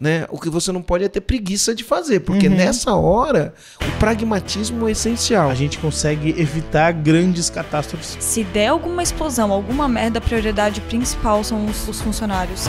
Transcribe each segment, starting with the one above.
Né? O que você não pode é ter preguiça de fazer, porque uhum. nessa hora o pragmatismo é essencial. A gente consegue evitar grandes catástrofes. Se der alguma explosão, alguma merda, a prioridade principal são os, os funcionários.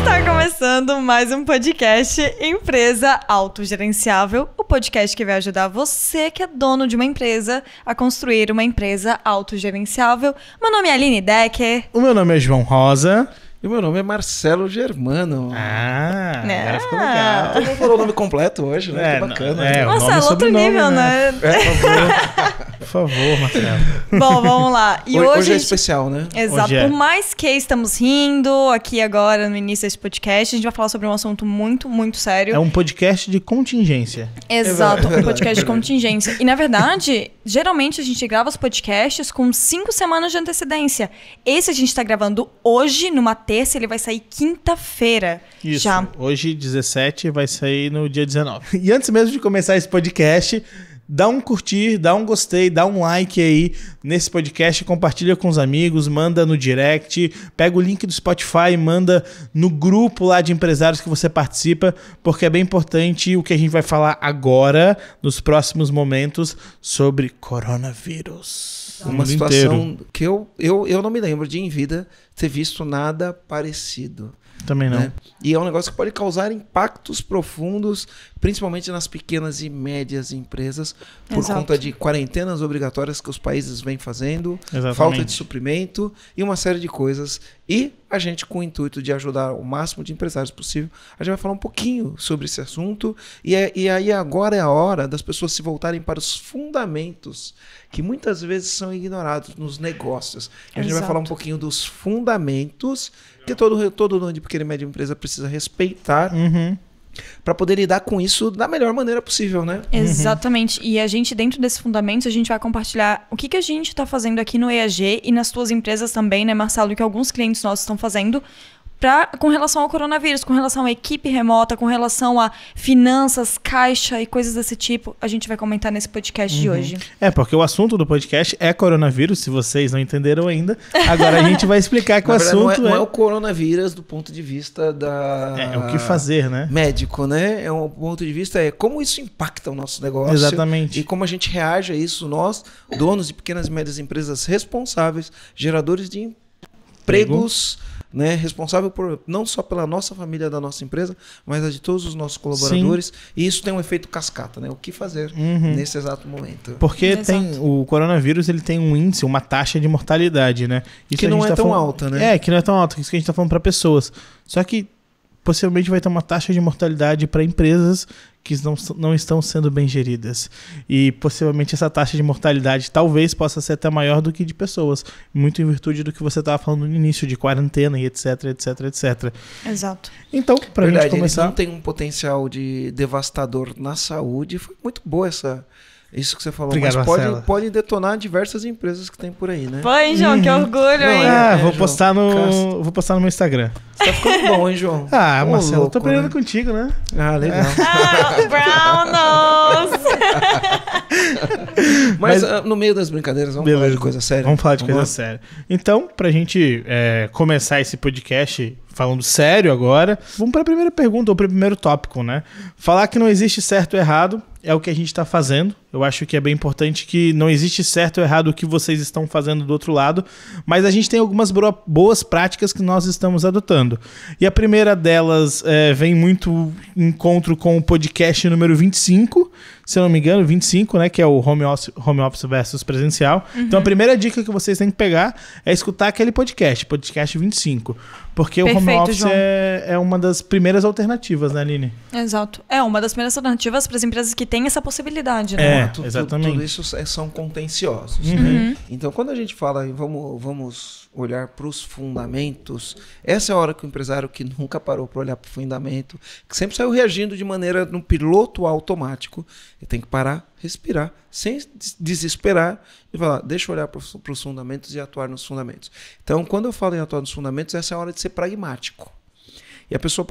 Está começando mais um podcast Empresa Autogerenciável, o podcast que vai ajudar você que é dono de uma empresa a construir uma empresa autogerenciável. Meu nome é Aline Decker. O meu nome é João Rosa. E meu nome é Marcelo Germano. Ah, é. agora ficou legal. Todo mundo falou o nome completo hoje, né? É, que bacana. É, né? Nossa, é outro nível, né? né? É, por favor. por favor, Marcelo. Bom, vamos lá. E hoje, hoje é especial, né? Exato. É. Por mais que estamos rindo aqui agora no início desse podcast, a gente vai falar sobre um assunto muito, muito sério. É um podcast de contingência. Exato, é um podcast de contingência. E na verdade, geralmente a gente grava os podcasts com cinco semanas de antecedência. Esse a gente está gravando hoje, numa terça, ele vai sair quinta-feira. Isso. Já. Hoje, 17, vai sair no dia 19. E antes mesmo de começar esse podcast, dá um curtir, dá um gostei, dá um like aí nesse podcast, compartilha com os amigos, manda no direct, pega o link do Spotify, manda no grupo lá de empresários que você participa, porque é bem importante o que a gente vai falar agora, nos próximos momentos, sobre coronavírus. Uma situação inteiro. que eu, eu, eu não me lembro de em vida ter visto nada parecido. Também não. Né? E é um negócio que pode causar impactos profundos, principalmente nas pequenas e médias empresas, por Exato. conta de quarentenas obrigatórias que os países vêm fazendo, Exatamente. falta de suprimento e uma série de coisas. E a gente, com o intuito de ajudar o máximo de empresários possível, a gente vai falar um pouquinho sobre esse assunto. E, é, e aí agora é a hora das pessoas se voltarem para os fundamentos, que muitas vezes são ignorados nos negócios. E a gente Exato. vai falar um pouquinho dos fundamentos porque todo, todo dono de pequena e média empresa precisa respeitar. Uhum para poder lidar com isso da melhor maneira possível, né? Uhum. Exatamente. E a gente, dentro desse fundamento, a gente vai compartilhar o que, que a gente está fazendo aqui no EAG e nas tuas empresas também, né, Marcelo? Que alguns clientes nossos estão fazendo pra, com relação ao coronavírus, com relação à equipe remota, com relação a finanças, caixa e coisas desse tipo, a gente vai comentar nesse podcast uhum. de hoje. É, porque o assunto do podcast é coronavírus, se vocês não entenderam ainda. Agora a gente vai explicar que o assunto. É, não é, é... não é, o coronavírus do ponto de vista da. É, é, o que fazer, né? Médico, né? É um ponto de vista é como isso impacta o nosso negócio. Exatamente. E como a gente reage a isso, nós, donos de pequenas e médias empresas responsáveis, geradores de empregos. Prego né, responsável por não só pela nossa família da nossa empresa, mas a de todos os nossos colaboradores. Sim. E isso tem um efeito cascata, né? O que fazer uhum. nesse exato momento? Porque tem o coronavírus, ele tem um índice, uma taxa de mortalidade, né? Isso que não é tá tão falando... alta, né? É, que não é tão alta, isso que a gente está falando para pessoas. Só que possivelmente vai ter uma taxa de mortalidade para empresas que não, não estão sendo bem geridas. E possivelmente essa taxa de mortalidade talvez possa ser até maior do que de pessoas, muito em virtude do que você estava falando no início, de quarentena e etc, etc, etc. Exato. Então, para gente começar... não tem um potencial de devastador na saúde, foi muito boa essa isso que você falou, Obrigado, mas pode, pode detonar diversas empresas que tem por aí, né? Foi, João? Que hum. orgulho, hein? É, ah, é, vou, postar no, vou postar no meu Instagram. Você tá ficando bom, hein, João? Ah, Marcelo, louco, tô aprendendo né? contigo, né? Ah, legal. ah, Brown mas, mas, ah, no meio das brincadeiras, vamos beleza. falar de coisa séria. Vamos falar de vamos coisa lá. séria. Então, pra gente é, começar esse podcast falando sério agora, vamos para a primeira pergunta, ou para o primeiro tópico, né? Falar que não existe certo ou errado é o que a gente está fazendo. Eu acho que é bem importante que não existe certo ou errado o que vocês estão fazendo do outro lado, mas a gente tem algumas boas práticas que nós estamos adotando. E a primeira delas é, vem muito encontro com o podcast número 25, se eu não me engano, 25, né? Que é o Home Office, home office versus presencial. Uhum. Então a uhum. primeira dica que vocês têm que pegar é escutar aquele podcast, podcast 25. Porque Perfeito, o home office é, é, uma das primeiras alternativas, né, Aline? Exato. É uma das primeiras alternativas para as empresas que têm essa possibilidade, né? É, tudo, exatamente. tudo isso é, são contenciosos. Uhum. Né? Uhum. Então, quando a gente fala vamos, vamos olhar para os fundamentos. Essa é a hora que o empresário que nunca parou para olhar para o fundamento, que sempre saiu reagindo de maneira no piloto automático, ele tem que parar, respirar, sem desesperar e falar: deixa eu olhar para os fundamentos e atuar nos fundamentos. Então, quando eu falo em atuar nos fundamentos, essa é a hora de ser pragmático. E a pessoa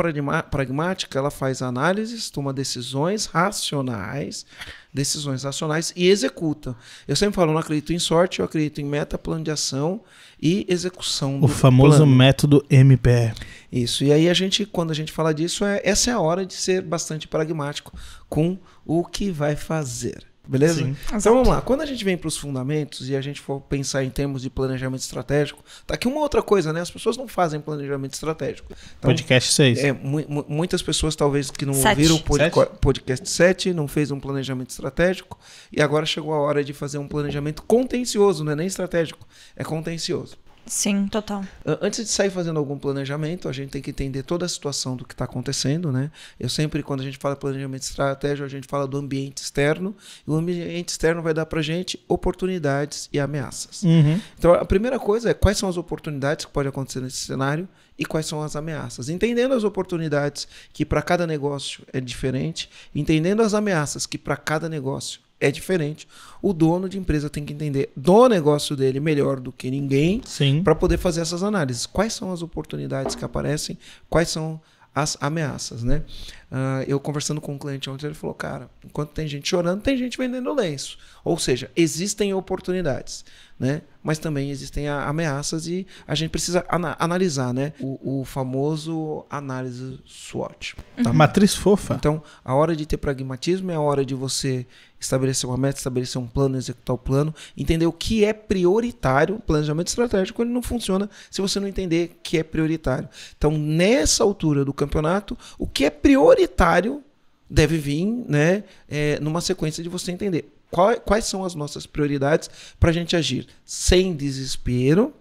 pragmática, ela faz análises, toma decisões racionais, decisões racionais e executa. Eu sempre falo, não acredito em sorte, eu acredito em meta, plano de ação e execução. O famoso plano. método MPE. Isso. E aí a gente, quando a gente fala disso, é, essa é a hora de ser bastante pragmático com o que vai fazer. Beleza? Sim. Então Exato. vamos lá. Quando a gente vem para os fundamentos e a gente for pensar em termos de planejamento estratégico, tá aqui uma outra coisa, né? As pessoas não fazem planejamento estratégico. Então, podcast 6. É, muitas pessoas talvez que não Sete. ouviram o pod Sete? podcast 7, não fez um planejamento estratégico e agora chegou a hora de fazer um planejamento contencioso, não é nem estratégico, é contencioso. Sim, total. Antes de sair fazendo algum planejamento, a gente tem que entender toda a situação do que está acontecendo, né? Eu sempre, quando a gente fala planejamento estratégico, a gente fala do ambiente externo. E o ambiente externo vai dar para gente oportunidades e ameaças. Uhum. Então, a primeira coisa é quais são as oportunidades que pode acontecer nesse cenário e quais são as ameaças. Entendendo as oportunidades que para cada negócio é diferente, entendendo as ameaças que para cada negócio é diferente. O dono de empresa tem que entender do negócio dele melhor do que ninguém para poder fazer essas análises. Quais são as oportunidades que aparecem? Quais são as ameaças, né? Uh, eu conversando com um cliente ontem, ele falou: Cara, enquanto tem gente chorando, tem gente vendendo lenço. Ou seja, existem oportunidades, né? mas também existem ameaças e a gente precisa ana analisar né? o, o famoso análise SWOT. Tá? Uhum. Matriz fofa. Então, a hora de ter pragmatismo é a hora de você estabelecer uma meta, estabelecer um plano, executar o plano, entender o que é prioritário. O planejamento estratégico ele não funciona se você não entender que é prioritário. Então, nessa altura do campeonato, o que é prioritário prioritário deve vir né, é, numa sequência de você entender qual, quais são as nossas prioridades para a gente agir sem desespero,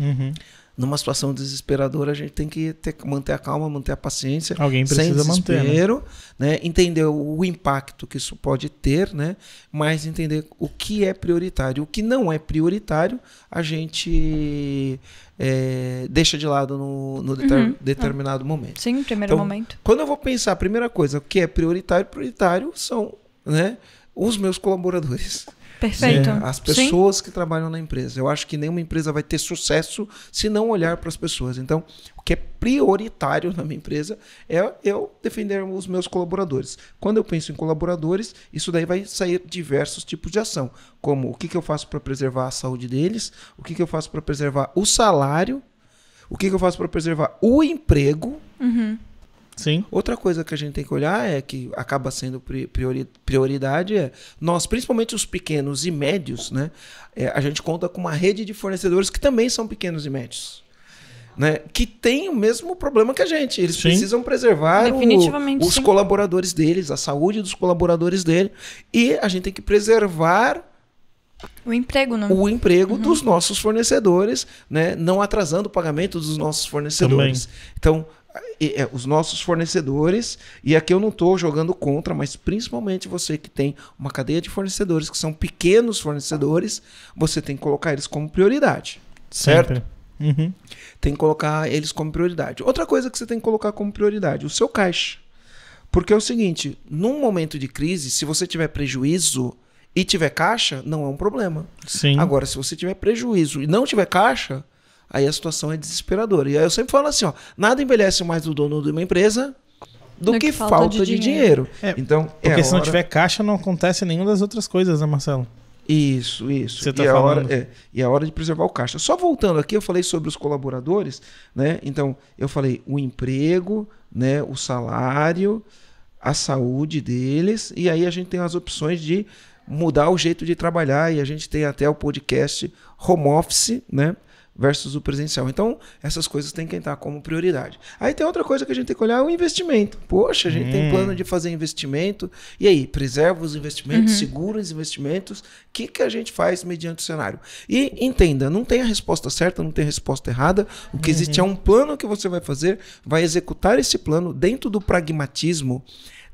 uhum numa situação desesperadora, a gente tem que ter, manter a calma, manter a paciência. Alguém precisa manter. Né? né? Entender o impacto que isso pode ter, né? mas entender o que é prioritário. O que não é prioritário, a gente é, deixa de lado no, no deter, uhum. determinado momento. Sim, primeiro então, momento. Quando eu vou pensar, a primeira coisa, o que é prioritário? Prioritário são né, os meus colaboradores. Perfeito. É, as pessoas Sim. que trabalham na empresa. Eu acho que nenhuma empresa vai ter sucesso se não olhar para as pessoas. Então, o que é prioritário na minha empresa é eu defender os meus colaboradores. Quando eu penso em colaboradores, isso daí vai sair diversos tipos de ação, como o que, que eu faço para preservar a saúde deles, o que, que eu faço para preservar o salário, o que, que eu faço para preservar o emprego. Uhum. Sim. Outra coisa que a gente tem que olhar é que acaba sendo priori prioridade é nós, principalmente os pequenos e médios, né? É, a gente conta com uma rede de fornecedores que também são pequenos e médios. Né, que tem o mesmo problema que a gente. Eles sim. precisam preservar o, os sim. colaboradores deles, a saúde dos colaboradores dele. E a gente tem que preservar o emprego, não. Né? O emprego uhum. dos nossos fornecedores, né? Não atrasando o pagamento dos nossos fornecedores. Também. Então, é, os nossos fornecedores, e aqui eu não estou jogando contra, mas principalmente você que tem uma cadeia de fornecedores, que são pequenos fornecedores, você tem que colocar eles como prioridade. Certo? Uhum. Tem que colocar eles como prioridade. Outra coisa que você tem que colocar como prioridade, o seu caixa. Porque é o seguinte, num momento de crise, se você tiver prejuízo e tiver caixa, não é um problema. Sim. Agora, se você tiver prejuízo e não tiver caixa, aí a situação é desesperadora. E aí eu sempre falo assim, ó, nada envelhece mais o dono de uma empresa do, do que, que, falta, falta de, de, dinheiro. dinheiro. É, então, porque é se não tiver caixa, não acontece nenhuma das outras coisas, né, Marcelo? Isso, isso. Você tá e, é a falando. hora, é, e é a hora de preservar o caixa. Só voltando aqui, eu falei sobre os colaboradores, né? Então, eu falei o emprego, né? o salário, a saúde deles, e aí a gente tem as opções de mudar o jeito de trabalhar, e a gente tem até o podcast home office, né? versus o presencial. Então, essas coisas têm que entrar como prioridade. Aí tem outra coisa que a gente tem que olhar, é o investimento. Poxa, a gente hum. tem plano de fazer investimento. E aí, preserva os investimentos, uhum. segura os investimentos. O que, que a gente faz mediante o cenário? E entenda, não tem a resposta certa, não tem a resposta errada. O que uhum. existe é uhum. um plano que você vai fazer, vai executar esse plano dentro do pragmatismo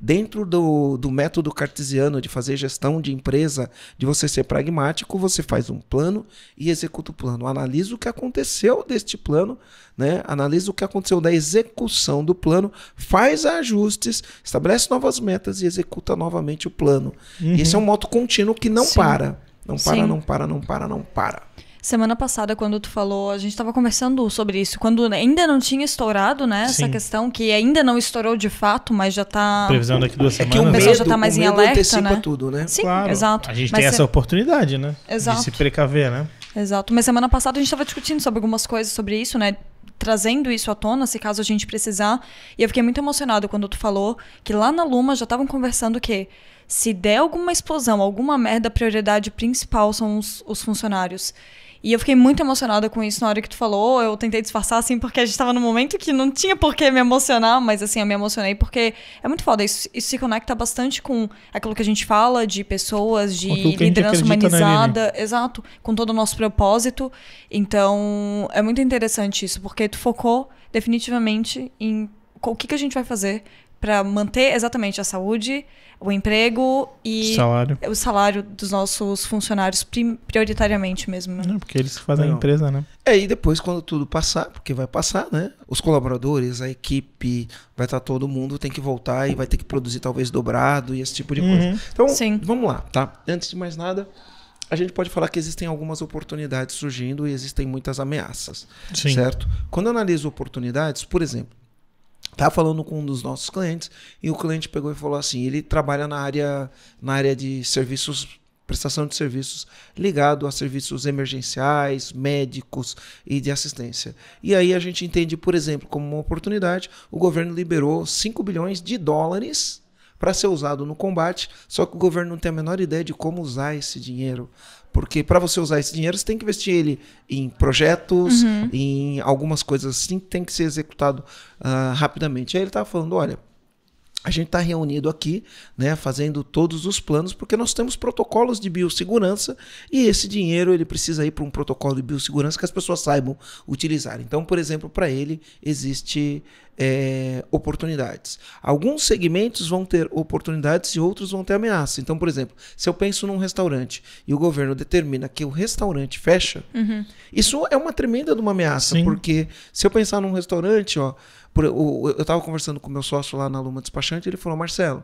dentro do, do método cartesiano de fazer gestão de empresa, de você ser pragmático, você faz um plano e executa o plano. Analisa o que aconteceu deste plano, né? analisa o que aconteceu da execução do plano, faz ajustes, estabelece novas metas e executa novamente o plano. Uhum. Esse é um uhum. moto contínuo que não Sim. para. Não para, Sim. não para, não para, não para. Semana passada, quando tu falou, a gente estava conversando sobre isso, quando ainda não tinha estourado, né? Sim. Essa questão que ainda não estourou de fato, mas já está. Previsão daqui duas semanas. É que o, o pessoal já está mais em alerta, né? tudo, né? Sim, claro. exato. A gente mas tem se... É essa oportunidade, né? Exato. De se precaver, né? Exato. Mas semana passada a gente estava discutindo sobre algumas coisas sobre isso, né? Trazendo isso à tona, se caso a gente precisar. E eu fiquei muito emocionado quando tu falou que lá na Luma já estavam conversando que se der alguma explosão, alguma merda, a prioridade principal são os, os funcionários. E eu fiquei muito emocionada com isso na hora que tu falou. Eu tentei disfarçar, assim, porque a gente estava num momento que não tinha por que me emocionar, mas, assim, eu me emocionei porque é muito foda. Isso, isso se conecta bastante com aquilo que a gente fala de pessoas, de liderança humanizada. Exato, com todo o nosso propósito. Então, é muito interessante isso, porque tu focou definitivamente em o que, que a gente vai fazer para manter exatamente a saúde, o emprego e salário. o salário dos nossos funcionários prioritariamente mesmo. Né? Não, é, porque eles fazem Não. a empresa, né? É, e depois quando tudo passar, porque vai passar, né? Os colaboradores, a equipe, vai estar tá todo mundo, tem que voltar e vai ter que produzir talvez dobrado e esse tipo de uhum. coisa. Então, Sim. vamos lá, tá? Antes de mais nada, a gente pode falar que existem algumas oportunidades surgindo e existem muitas ameaças, Sim. certo? Quando eu analiso oportunidades, por exemplo, está falando com um dos nossos clientes e o cliente pegou e falou assim: ele trabalha na área, na área de serviços prestação de serviços ligado a serviços emergenciais, médicos e de assistência. E aí a gente entende, por exemplo, como uma oportunidade, o governo liberou 5 bilhões de dólares para ser usado no combate, só que o governo não tem a menor ideia de como usar esse dinheiro. Porque para você usar esse dinheiro, você tem que investir ele em projetos, uhum. em algumas coisas assim que tem que ser executado uh, rapidamente. Aí ele estava falando: olha, a gente está reunido aqui, né, fazendo todos os planos, porque nós temos protocolos de biossegurança e esse dinheiro ele precisa ir para um protocolo de biossegurança que as pessoas saibam utilizar. Então, por exemplo, para ele existe é, oportunidades. Alguns segmentos vão ter oportunidades e outros vão ter ameaça. Então, por exemplo, se eu penso num restaurante e o governo determina que o restaurante fecha, uhum. isso é uma tremenda de uma ameaça, Sim. porque se eu pensar num restaurante, ó, por, eu estava conversando com meu sócio lá na Luma Despachante, ele falou, Marcelo,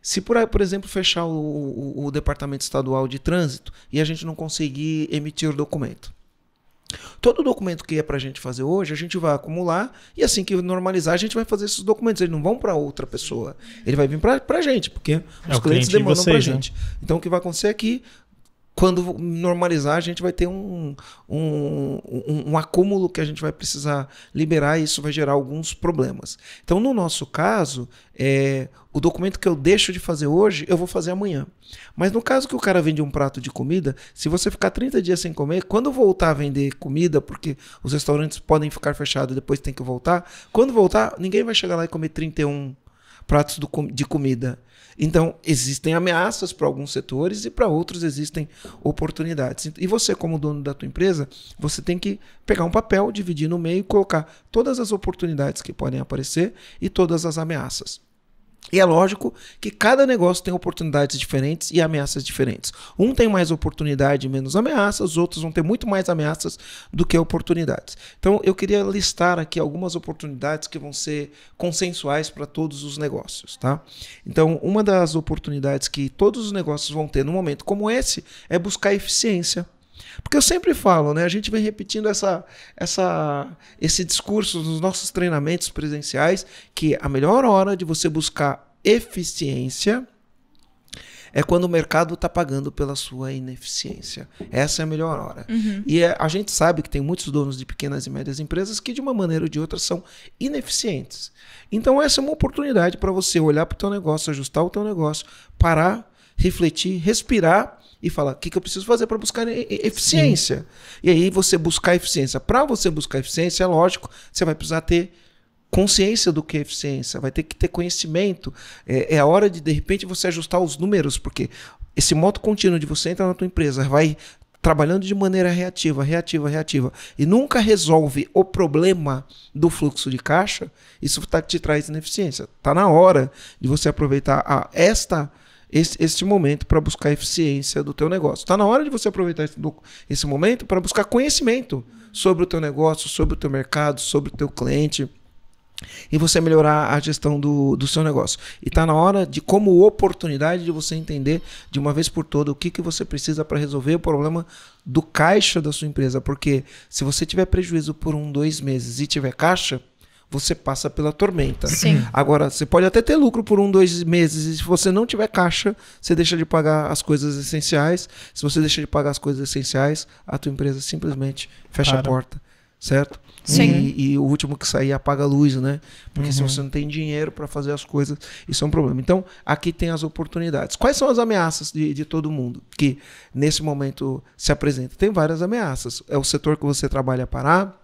se por, por exemplo, fechar o, o, o Departamento Estadual de Trânsito e a gente não conseguir emitir o documento, Todo documento que é para a gente fazer hoje, a gente vai acumular e assim que normalizar, a gente vai fazer esses documentos. Eles não vão para outra pessoa. Ele vai vir para a gente, porque é os clientes cliente demandam para a né? gente. Né? Então, o que vai acontecer é que quando normalizar, a gente vai ter um, um, um, um, acúmulo que a gente vai precisar liberar e isso vai gerar alguns problemas. Então, no nosso caso, é, o documento que eu deixo de fazer hoje, eu vou fazer amanhã. Mas no caso que o cara vende um prato de comida, se você ficar 30 dias sem comer, quando voltar a vender comida, porque os restaurantes podem ficar fechados e depois tem que voltar, quando voltar, ninguém vai chegar lá e comer 31 pratos pratos do, de comida. Então, existem ameaças para alguns setores e para outros existem oportunidades. E você, como dono da tua empresa, você tem que pegar um papel, dividir no meio e colocar todas as oportunidades que podem aparecer e todas as ameaças. E é lógico que cada negócio tem oportunidades diferentes e ameaças diferentes. Um tem mais oportunidade e menos ameaças, outros vão ter muito mais ameaças do que oportunidades. Então eu queria listar aqui algumas oportunidades que vão ser consensuais para todos os negócios, tá? Então, uma das oportunidades que todos os negócios vão ter no momento como esse é buscar eficiência porque eu sempre falo, né? A gente vem repetindo essa, essa, esse discurso nos nossos treinamentos presenciais que a melhor hora de você buscar eficiência é quando o mercado está pagando pela sua ineficiência. Essa é a melhor hora. Uhum. E é, a gente sabe que tem muitos donos de pequenas e médias empresas que, de uma maneira ou de outra, são ineficientes. Então, essa é uma oportunidade para você olhar para o teu negócio, ajustar o teu negócio, parar, refletir, respirar e falar o que, que eu preciso fazer para buscar eficiência. Sim. E aí você buscar eficiência. Para você buscar eficiência, é lógico, você vai precisar ter consciência do que é eficiência, vai ter que ter conhecimento. É, é a hora de, de repente, você ajustar os números, porque esse moto contínuo de você entrar na tua empresa, vai trabalhando de maneira reativa, reativa, reativa, e nunca resolve o problema do fluxo de caixa, isso tá, te traz ineficiência. Está na hora de você aproveitar a, esta esse, esse momento para buscar eficiência do teu negócio. Está na hora de você aproveitar esse, esse momento para buscar conhecimento sobre o teu negócio, sobre o teu mercado, sobre o teu cliente e você melhorar a gestão do, do seu negócio. E está na hora de, como oportunidade, de você entender de uma vez por todas o que, que você precisa para resolver o problema do caixa da sua empresa. Porque se você tiver prejuízo por um, dois meses e tiver caixa, você passa pela tormenta. Sim. Agora, você pode até ter lucro por um, dois meses, e se você não tiver caixa, você deixa de pagar as coisas essenciais. Se você deixa de pagar as coisas essenciais, a tua empresa simplesmente fecha Para. a porta, certo? Sim. E, e, o último que sair apaga a luz, né? Porque uhum. se você não tem dinheiro para fazer as coisas, isso é um problema. Então, aqui tem as oportunidades. Quais são as ameaças de, de todo mundo que nesse momento se apresenta? Tem várias ameaças. É o setor que você trabalha parar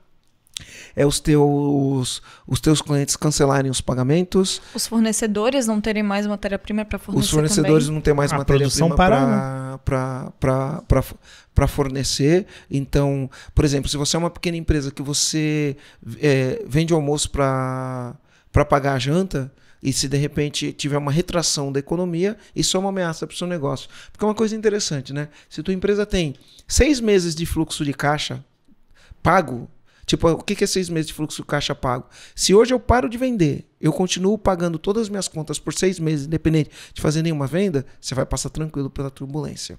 é os teus, os teus clientes cancelarem os pagamentos. Os fornecedores não terem mais matéria-prima para fornecer. Os fornecedores também. não terem mais matéria-prima para né? fornecer. Então, por exemplo, se você é uma pequena empresa que você é, vende almoço para pagar a janta, e se de repente tiver uma retração da economia, isso é uma ameaça para o seu negócio. Porque é uma coisa interessante, né? Se tua empresa tem seis meses de fluxo de caixa pago Tipo, o que é seis meses de fluxo de caixa pago? Se hoje eu paro de vender, eu continuo pagando todas as minhas contas por seis meses, independente de fazer nenhuma venda, você vai passar tranquilo pela turbulência.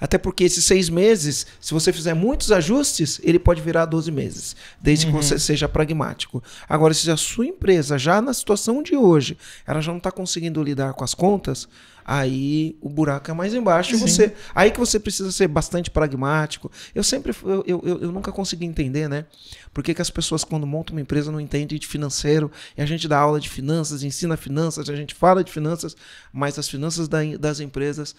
Até porque esses seis meses, se você fizer muitos ajustes, ele pode virar 12 meses, desde uhum. que você seja pragmático. Agora, se a sua empresa, já na situação de hoje, ela já não está conseguindo lidar com as contas, aí o buraco é mais embaixo. Você, aí que você precisa ser bastante pragmático. Eu sempre, eu, eu, eu nunca consegui entender, né? Por que, que as pessoas, quando montam uma empresa, não entendem de financeiro? E a gente dá aula de finanças, ensina finanças, a gente fala de finanças, mas as finanças da, das empresas,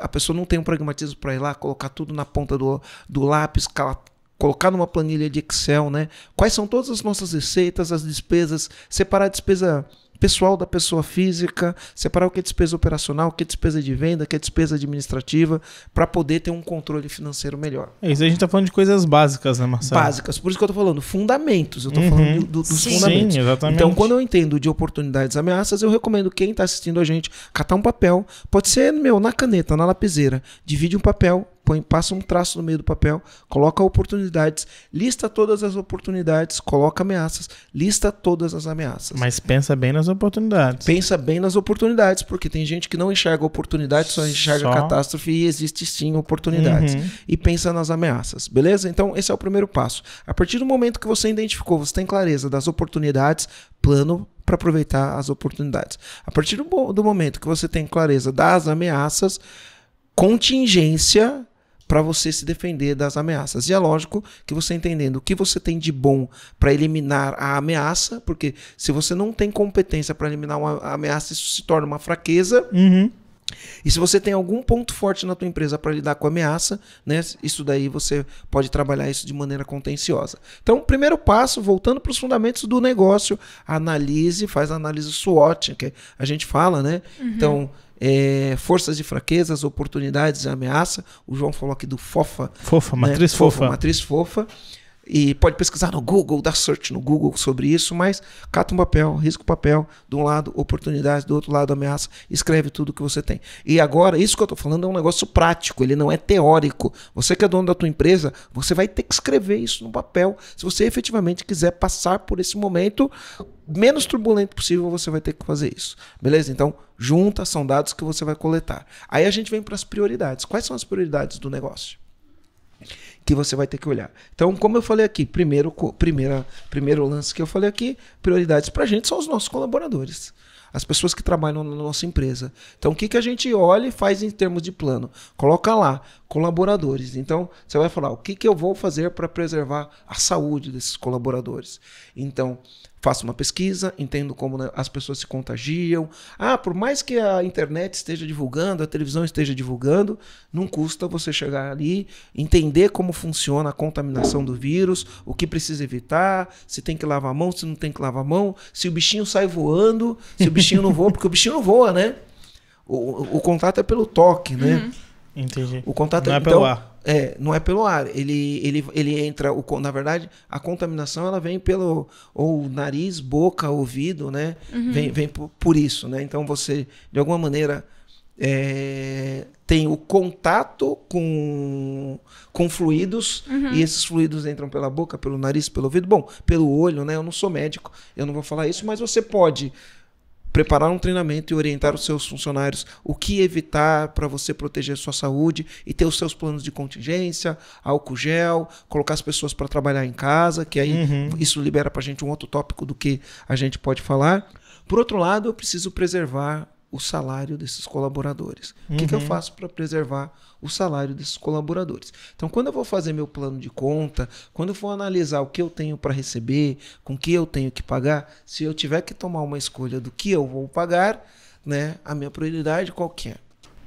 a pessoa não tem um pragmatismo para ir lá, colocar tudo na ponta do, do lápis, calar colocar numa planilha de Excel, né? Quais são todas as nossas receitas, as despesas, separar a despesa pessoal da pessoa física, separar o que é despesa operacional, o que é despesa de venda, o que é despesa administrativa, para poder ter um controle financeiro melhor. É isso, a gente está falando de coisas básicas, né, Marcelo? Básicas, por isso que eu estou falando, fundamentos, eu estou uhum. falando do, dos Sim. fundamentos. Sim, exatamente. Então, quando eu entendo de oportunidades e ameaças, eu recomendo quem está assistindo a gente catar um papel, pode ser, meu, na caneta, na lapiseira, divide um papel, põe, passa um traço no meio do papel, coloca oportunidades, lista todas as oportunidades, coloca ameaças, lista todas as ameaças. Mas pensa bem nas oportunidades. Pensa bem nas oportunidades, porque tem gente que não enxerga oportunidades, só enxerga só... catástrofe e existe sim oportunidades. Uhum. E pensa nas ameaças, beleza? Então esse é o primeiro passo. A partir do momento que você identificou, você tem clareza das oportunidades, plano para aproveitar as oportunidades. A partir do, do, momento que você tem clareza das ameaças, contingência para você se defender das ameaças. E é lógico que você entendendo o que você tem de bom para eliminar a ameaça, porque se você não tem competência para eliminar uma ameaça, isso se torna uma fraqueza. Uhum. E se você tem algum ponto forte na tua empresa para lidar com a ameaça, né, isso daí você pode trabalhar isso de maneira contenciosa. Então, primeiro passo, voltando para os fundamentos do negócio, analise, faz análise SWOT, que a gente fala, né? Uhum. Então, é, forças e fraquezas, oportunidades e ameaça. O João falou aqui do fofa. Fofa, né? matriz fofa. fofa. Matriz fofa. E pode pesquisar no Google, dar search no Google sobre isso, mas cata um papel, risca o papel, de um lado oportunidades, do outro lado ameaça, escreve tudo que você tem. E agora, isso que eu estou falando é um negócio prático, ele não é teórico. Você que é dono da tua empresa, você vai ter que escrever isso no papel, se você efetivamente quiser passar por esse momento menos turbulento possível você vai ter que fazer isso. Beleza? Então, junta, são dados que você vai coletar. Aí a gente vem para as prioridades. Quais são as prioridades do negócio? Que você vai ter que olhar. Então, como eu falei aqui, primeiro, primeira, primeiro lance que eu falei aqui, prioridades para a gente são os nossos colaboradores as pessoas que trabalham na nossa empresa. Então, o que, que a gente olha e faz em termos de plano? Coloca lá colaboradores. Então, você vai falar o que, que eu vou fazer para preservar a saúde desses colaboradores. Então, faça uma pesquisa, entendo como né, as pessoas se contagiam. Ah, por mais que a internet esteja divulgando, a televisão esteja divulgando, não custa você chegar ali, entender como funciona a contaminação do vírus, o que precisa evitar, se tem que lavar a mão, se não tem que lavar a mão, se o bichinho sai voando, se o bichinho não voa, porque o bichinho não voa, né? O, o contato é pelo toque, né? Uhum. Entendi. O contato não é, é- então, pelo ar. É, não é pelo ar. Ele, ele, ele entra, o, na verdade, a contaminação ela vem pelo ou nariz, boca, ouvido, né? Uhum. Vem, vem por, por, isso, né? Então você, de alguma maneira, é, tem o contato com, com fluidos uhum. e esses fluidos entram pela boca, pelo nariz, pelo ouvido, bom, pelo olho, né? Eu não sou médico, eu não vou falar isso, mas você pode preparar um treinamento e orientar os seus funcionários o que evitar para você proteger sua saúde e ter os seus planos de contingência, álcool gel, colocar as pessoas para trabalhar em casa, que aí uhum. isso libera para a gente um outro tópico do que a gente pode falar. Por outro lado, eu preciso preservar o salário desses colaboradores. Uhum. O que, que, eu uhum. faço para preservar o salário desses colaboradores? Então, quando eu vou fazer meu plano de conta, quando eu for analisar o que eu tenho para receber, com que eu tenho que pagar, se eu tiver que tomar uma escolha do que eu vou pagar, né, a minha prioridade qual que é?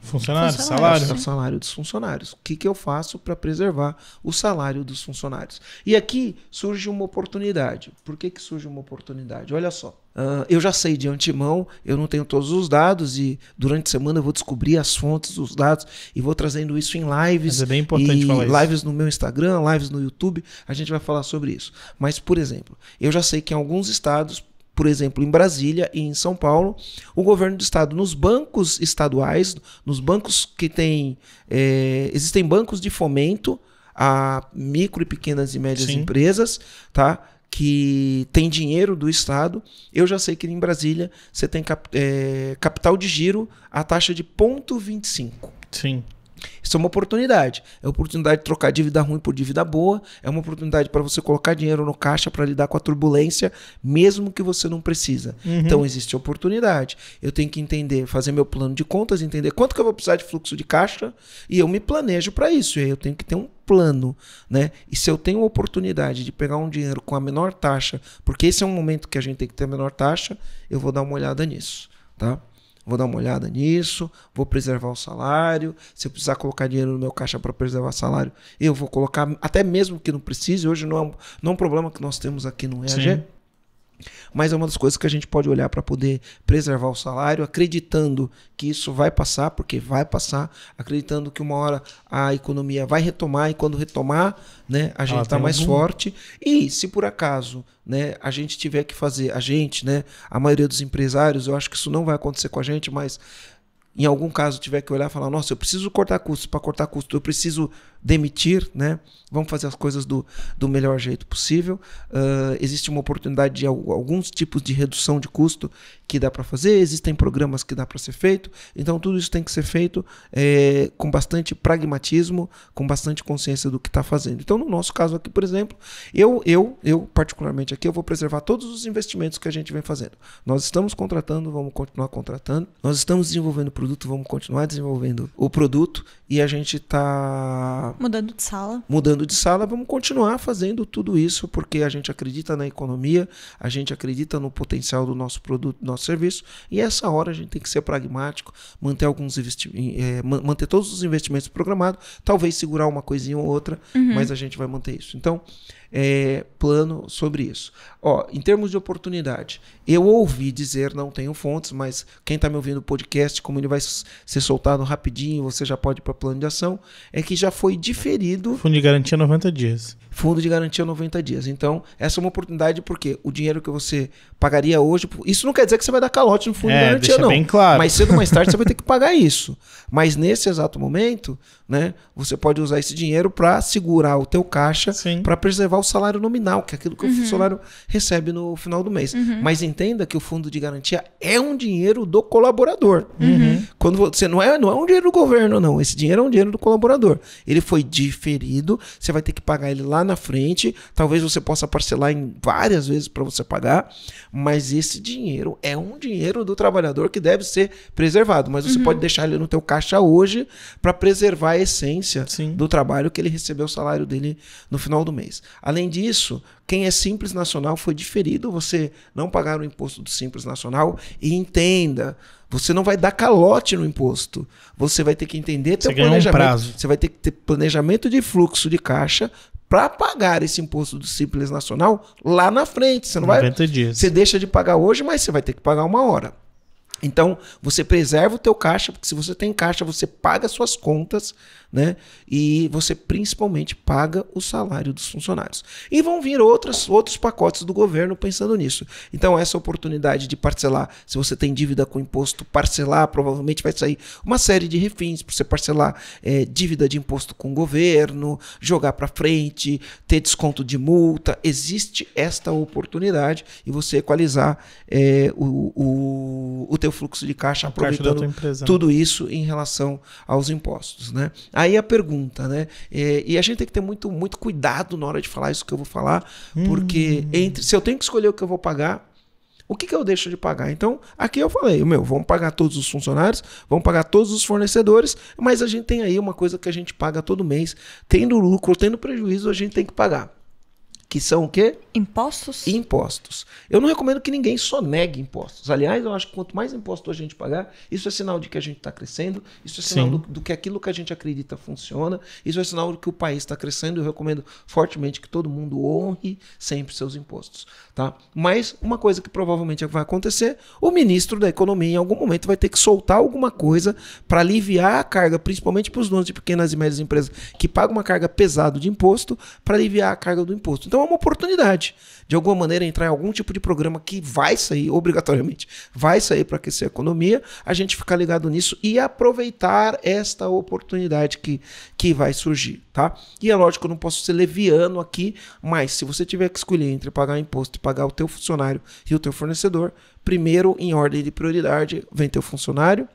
Funcionários, funcionários salário. salário dos funcionários. O que, que eu faço para preservar o salário dos funcionários? E aqui surge uma oportunidade. Por que, que surge uma oportunidade? Olha só. Uh, eu já sei de antemão, eu não tenho todos os dados e durante a semana eu vou descobrir as fontes dos dados e vou trazendo isso em lives. Mas é bem importante falar isso. Lives no meu Instagram, lives no YouTube, a gente vai falar sobre isso. Mas, por exemplo, eu já sei que em alguns estados, por exemplo, em Brasília e em São Paulo, o governo do estado, nos bancos estaduais, nos bancos que tem. É, existem bancos de fomento a micro e pequenas e médias Sim. empresas, tá? que tem dinheiro do Estado, eu já sei que em Brasília você tem cap, é, capital de giro a taxa de 0,25. Sim. Isso é uma oportunidade. É uma oportunidade de trocar dívida ruim por dívida boa. É uma oportunidade para você colocar dinheiro no caixa para lidar com a turbulência, mesmo que você não precisa. Uhum. Então existe oportunidade. Eu tenho que entender, fazer meu plano de contas, entender quanto que eu vou precisar de fluxo de caixa e eu me planejo para isso. E aí eu tenho que ter um plano, né? E se eu tenho a oportunidade de pegar um dinheiro com a menor taxa, porque esse é um momento que a gente tem que ter a menor taxa, eu vou dar uma olhada nisso, tá? vou dar uma olhada nisso, vou preservar o salário. Se eu precisar colocar dinheiro no meu caixa para preservar salário, eu vou colocar, até mesmo que não precise. Hoje não é, um, não é um problema que nós temos aqui no EAG. Sim. Mas é uma das coisas que a gente pode olhar para poder preservar o salário, acreditando que isso vai passar, porque vai passar, acreditando que uma hora a economia vai retomar e quando retomar, né, a gente está ah, mais forte. E se por acaso, né, a gente tiver que fazer, a gente, né, a maioria dos empresários, eu acho que isso não vai acontecer com a gente, mas em algum caso tiver que olhar e falar, nossa, eu preciso cortar custos, para cortar custos, eu preciso demitir, né? Vamos fazer as coisas do, do melhor jeito possível. Uh, existe uma oportunidade de alguns tipos de redução de custo que dá para fazer, existem programas que dá para ser feito. Então, tudo isso tem que ser feito é, com bastante pragmatismo, com bastante consciência do que está fazendo. Então, no nosso caso aqui, por exemplo, eu, eu, eu particularmente aqui, eu vou preservar todos os investimentos que a gente vem fazendo. Nós estamos contratando, vamos continuar contratando. Nós estamos desenvolvendo o produto, vamos continuar desenvolvendo o produto. E a gente está Mudando de sala. Mudando de sala, vamos continuar fazendo tudo isso, porque a gente acredita na economia, a gente acredita no potencial do nosso produto, do nosso serviço, e essa hora a gente tem que ser pragmático, manter alguns é, manter todos os investimentos programados, talvez segurar uma coisinha ou outra, uhum. mas a gente vai manter isso. Então, é, plano sobre isso. Ó, em termos de oportunidade, eu ouvi dizer, não tenho fontes, mas quem está me ouvindo o podcast, como ele vai ser soltado rapidinho, você já pode ir para plano de ação, é que já foi diferido. Fundo de garantia 90 é dias. Fundo de garantia 90 é dias. Então, essa é uma oportunidade porque o dinheiro que você pagaria hoje, isso não quer dizer que você vai dar calote no fundo é, de garantia, não. Bem claro. Mas cedo ou mais tarde você vai ter que pagar isso. Mas nesse exato momento, né, você pode usar esse dinheiro para segurar o teu caixa, para preservar o salário nominal, que é aquilo que uhum. o funcionário recebe no final do mês. Uhum. Mas entenda que o fundo de garantia é um dinheiro do colaborador. Uhum. Quando você não é, não é um dinheiro do governo, não. Esse dinheiro é um dinheiro do colaborador. Ele foi diferido, você vai ter que pagar ele lá na frente. Talvez você possa parcelar em várias vezes para você pagar, mas esse dinheiro é um dinheiro do trabalhador que deve ser preservado. Mas você uhum. pode deixar ele no teu caixa hoje para preservar a essência Sim. do trabalho que ele recebeu o salário dele no final do mês. A Além disso, quem é simples nacional foi diferido você não pagar o imposto do simples nacional e entenda, você não vai dar calote no imposto. Você vai ter que entender teu você planejamento. Um prazo. Você vai ter que ter planejamento de fluxo de caixa para pagar esse imposto do simples nacional lá na frente. Você não vai dias. Você deixa de pagar hoje, mas você vai ter que pagar uma hora. Então, você preserva o teu caixa, porque se você tem caixa, você paga suas contas né? E você principalmente paga o salário dos funcionários. E vão vir outras, outros pacotes do governo pensando nisso. Então, essa oportunidade de parcelar, se você tem dívida com imposto, parcelar, provavelmente vai sair uma série de refins para você parcelar é, dívida de imposto com o governo, jogar para frente, ter desconto de multa. Existe esta oportunidade e você equalizar é, o, o, o teu fluxo de caixa, aproveitando né? tudo isso em relação aos impostos. Né? Aí a pergunta, né? E, é, e, a gente tem que ter muito, muito cuidado na hora de falar isso que eu vou falar, hum. porque entre se eu tenho que escolher o que eu vou pagar, o que, que eu deixo de pagar? Então, aqui eu falei, meu, vamos pagar todos os funcionários, vamos pagar todos os fornecedores, mas a gente tem aí uma coisa que a gente paga todo mês. Tendo lucro, tendo prejuízo, a gente tem que pagar que são o quê? Impostos. Impostos. Eu não recomendo que ninguém só negue impostos. Aliás, eu acho que quanto mais impostos a gente pagar, isso é sinal de que a gente está crescendo, isso é sinal do, do, que aquilo que a gente acredita funciona, isso é sinal de que o país está crescendo. Eu recomendo fortemente que todo mundo honre sempre seus impostos. Tá? Mas uma coisa que provavelmente é vai acontecer, o ministro da Economia em algum momento vai ter que soltar alguma coisa para aliviar a carga, principalmente para os donos de pequenas e médias empresas que pagam uma carga pesada de imposto, para aliviar a carga do imposto. Então, é uma oportunidade. De alguma maneira, entrar em algum tipo de programa que vai sair, obrigatoriamente, vai sair para aquecer a economia, a gente ficar ligado nisso e aproveitar esta oportunidade que, que vai surgir. Tá? E é lógico, eu não posso ser leviano aqui, mas se você tiver que escolher entre pagar imposto e pagar o teu funcionário e o teu fornecedor, primeiro, em ordem de prioridade, vem teu funcionário,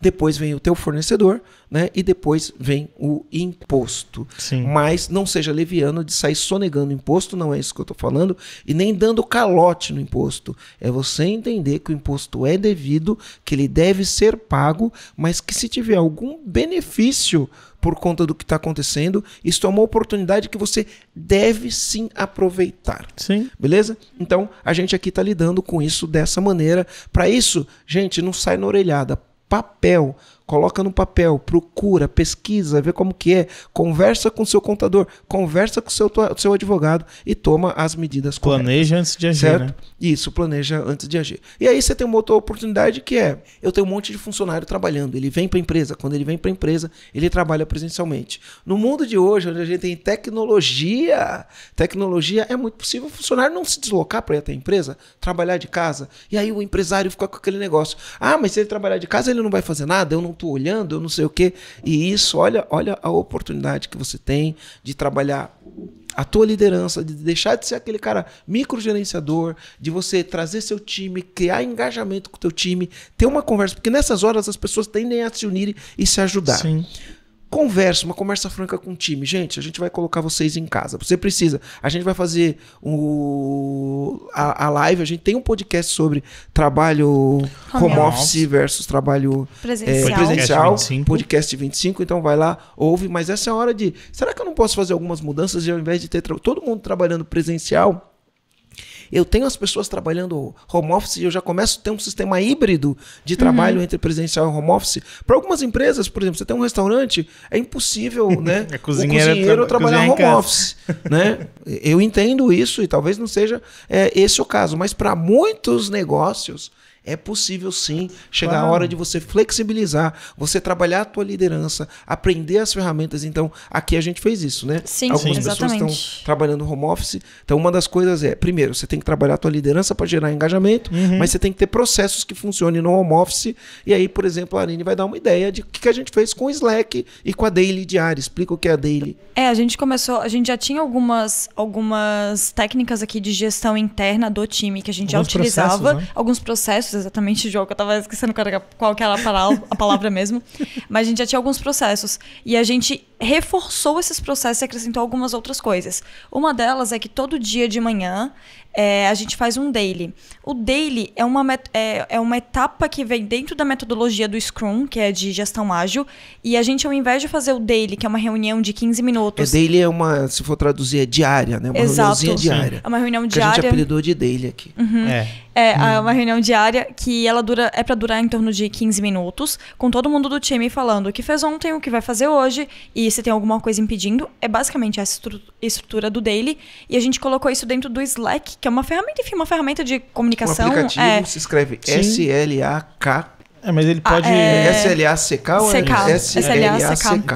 depois vem o teu fornecedor, né? E depois vem o imposto. Sim. Mas não seja leviano de sair sonegando imposto, não é isso que eu estou falando, e nem dando calote no imposto. É você entender que o imposto é devido, que ele deve ser pago, mas que se tiver algum benefício por conta do que está acontecendo, isso é uma oportunidade que você deve sim aproveitar. Sim. Beleza? Então, a gente aqui está lidando com isso dessa maneira. Para isso, gente, não sai na orelhada papel coloca no papel, procura, pesquisa, vê como que é, conversa com seu contador, conversa com seu seu advogado e toma as medidas planeja corretas. Planeja antes de agir, certo? Né? Isso, planeja antes de agir. E aí você tem uma outra oportunidade que é, eu tenho um monte de funcionário trabalhando, ele vem para a empresa, quando ele vem para a empresa, ele trabalha presencialmente. No mundo de hoje, onde a gente tem tecnologia, tecnologia é muito possível o funcionário não se deslocar para ir até a empresa, trabalhar de casa. E aí o empresário fica com aquele negócio: "Ah, mas se ele trabalhar de casa, ele não vai fazer nada, eu não estou olhando, eu não sei o quê. E isso, olha, olha a oportunidade que você tem de trabalhar a tua liderança, de deixar de ser aquele cara microgerenciador, de você trazer seu time, criar engajamento com o teu time, ter uma conversa, porque nessas horas as pessoas tendem a se unirem e se ajudar. Sim. Conversa, uma conversa franca com o time. Gente, a gente vai colocar vocês em casa. Você precisa. A gente vai fazer o, a, a live. A gente tem um podcast sobre trabalho home, home office versus trabalho presencial. É, presencial podcast, 25. podcast 25. Então vai lá, ouve. Mas essa é a hora de. Será que eu não posso fazer algumas mudanças e ao invés de ter todo mundo trabalhando presencial? Eu tenho as pessoas trabalhando home office e eu já começo a ter um sistema híbrido de uhum. trabalho uhum. entre presencial e home office. Para algumas empresas, por exemplo, você tem um restaurante, é impossível, né? É o cozinheiro tra trabalhar home office, né? Eu entendo isso e talvez não seja é, esse o caso, mas para muitos negócios é possível sim chegar claro. a hora de você flexibilizar, você trabalhar a tua liderança, aprender as ferramentas. Então, aqui a gente fez isso, né? Sim, Algumas sim, pessoas estão trabalhando home office. Então, uma das coisas é, primeiro, você tem que trabalhar a tua liderança para gerar engajamento, uhum. mas você tem que ter processos que funcionem no home office. E aí, por exemplo, a Aline vai dar uma ideia de o que a gente fez com o Slack e com a Daily Diário. Explica o que é a Daily. É, a gente começou, a gente já tinha algumas, algumas técnicas aqui de gestão interna do time que a gente alguns já utilizava, processos, né? alguns processos esqueço exatamente o jogo, eu tava esquecendo qual que era a palavra mesmo. Mas a gente já tinha alguns processos. E a gente reforçou esses processos e acrescentou algumas outras coisas. Uma delas é que todo dia de manhã é, a gente faz um daily. O daily é uma, é, é uma etapa que vem dentro da metodologia do Scrum, que é de gestão ágil, e a gente, ao invés de fazer o daily, que é uma reunião de 15 minutos. o é, daily é uma, se for traduzir, é diária, né? Uma Exato, diária. Sim. É uma reunião diária. Que a gente apelidou de daily aqui. Uhum. É. É, hum. uma reunião diária que ela dura é para durar em torno de 15 minutos, com todo mundo do time falando o que fez ontem, o que vai fazer hoje e se tem alguma coisa impedindo. É basicamente essa estrutura do daily e a gente colocou isso dentro do Slack, que é uma ferramenta, enfim, uma ferramenta de comunicação. Um aplicativo é... se escreve S-L-A-K. É, mas ele pode. Ah, é... K ou C K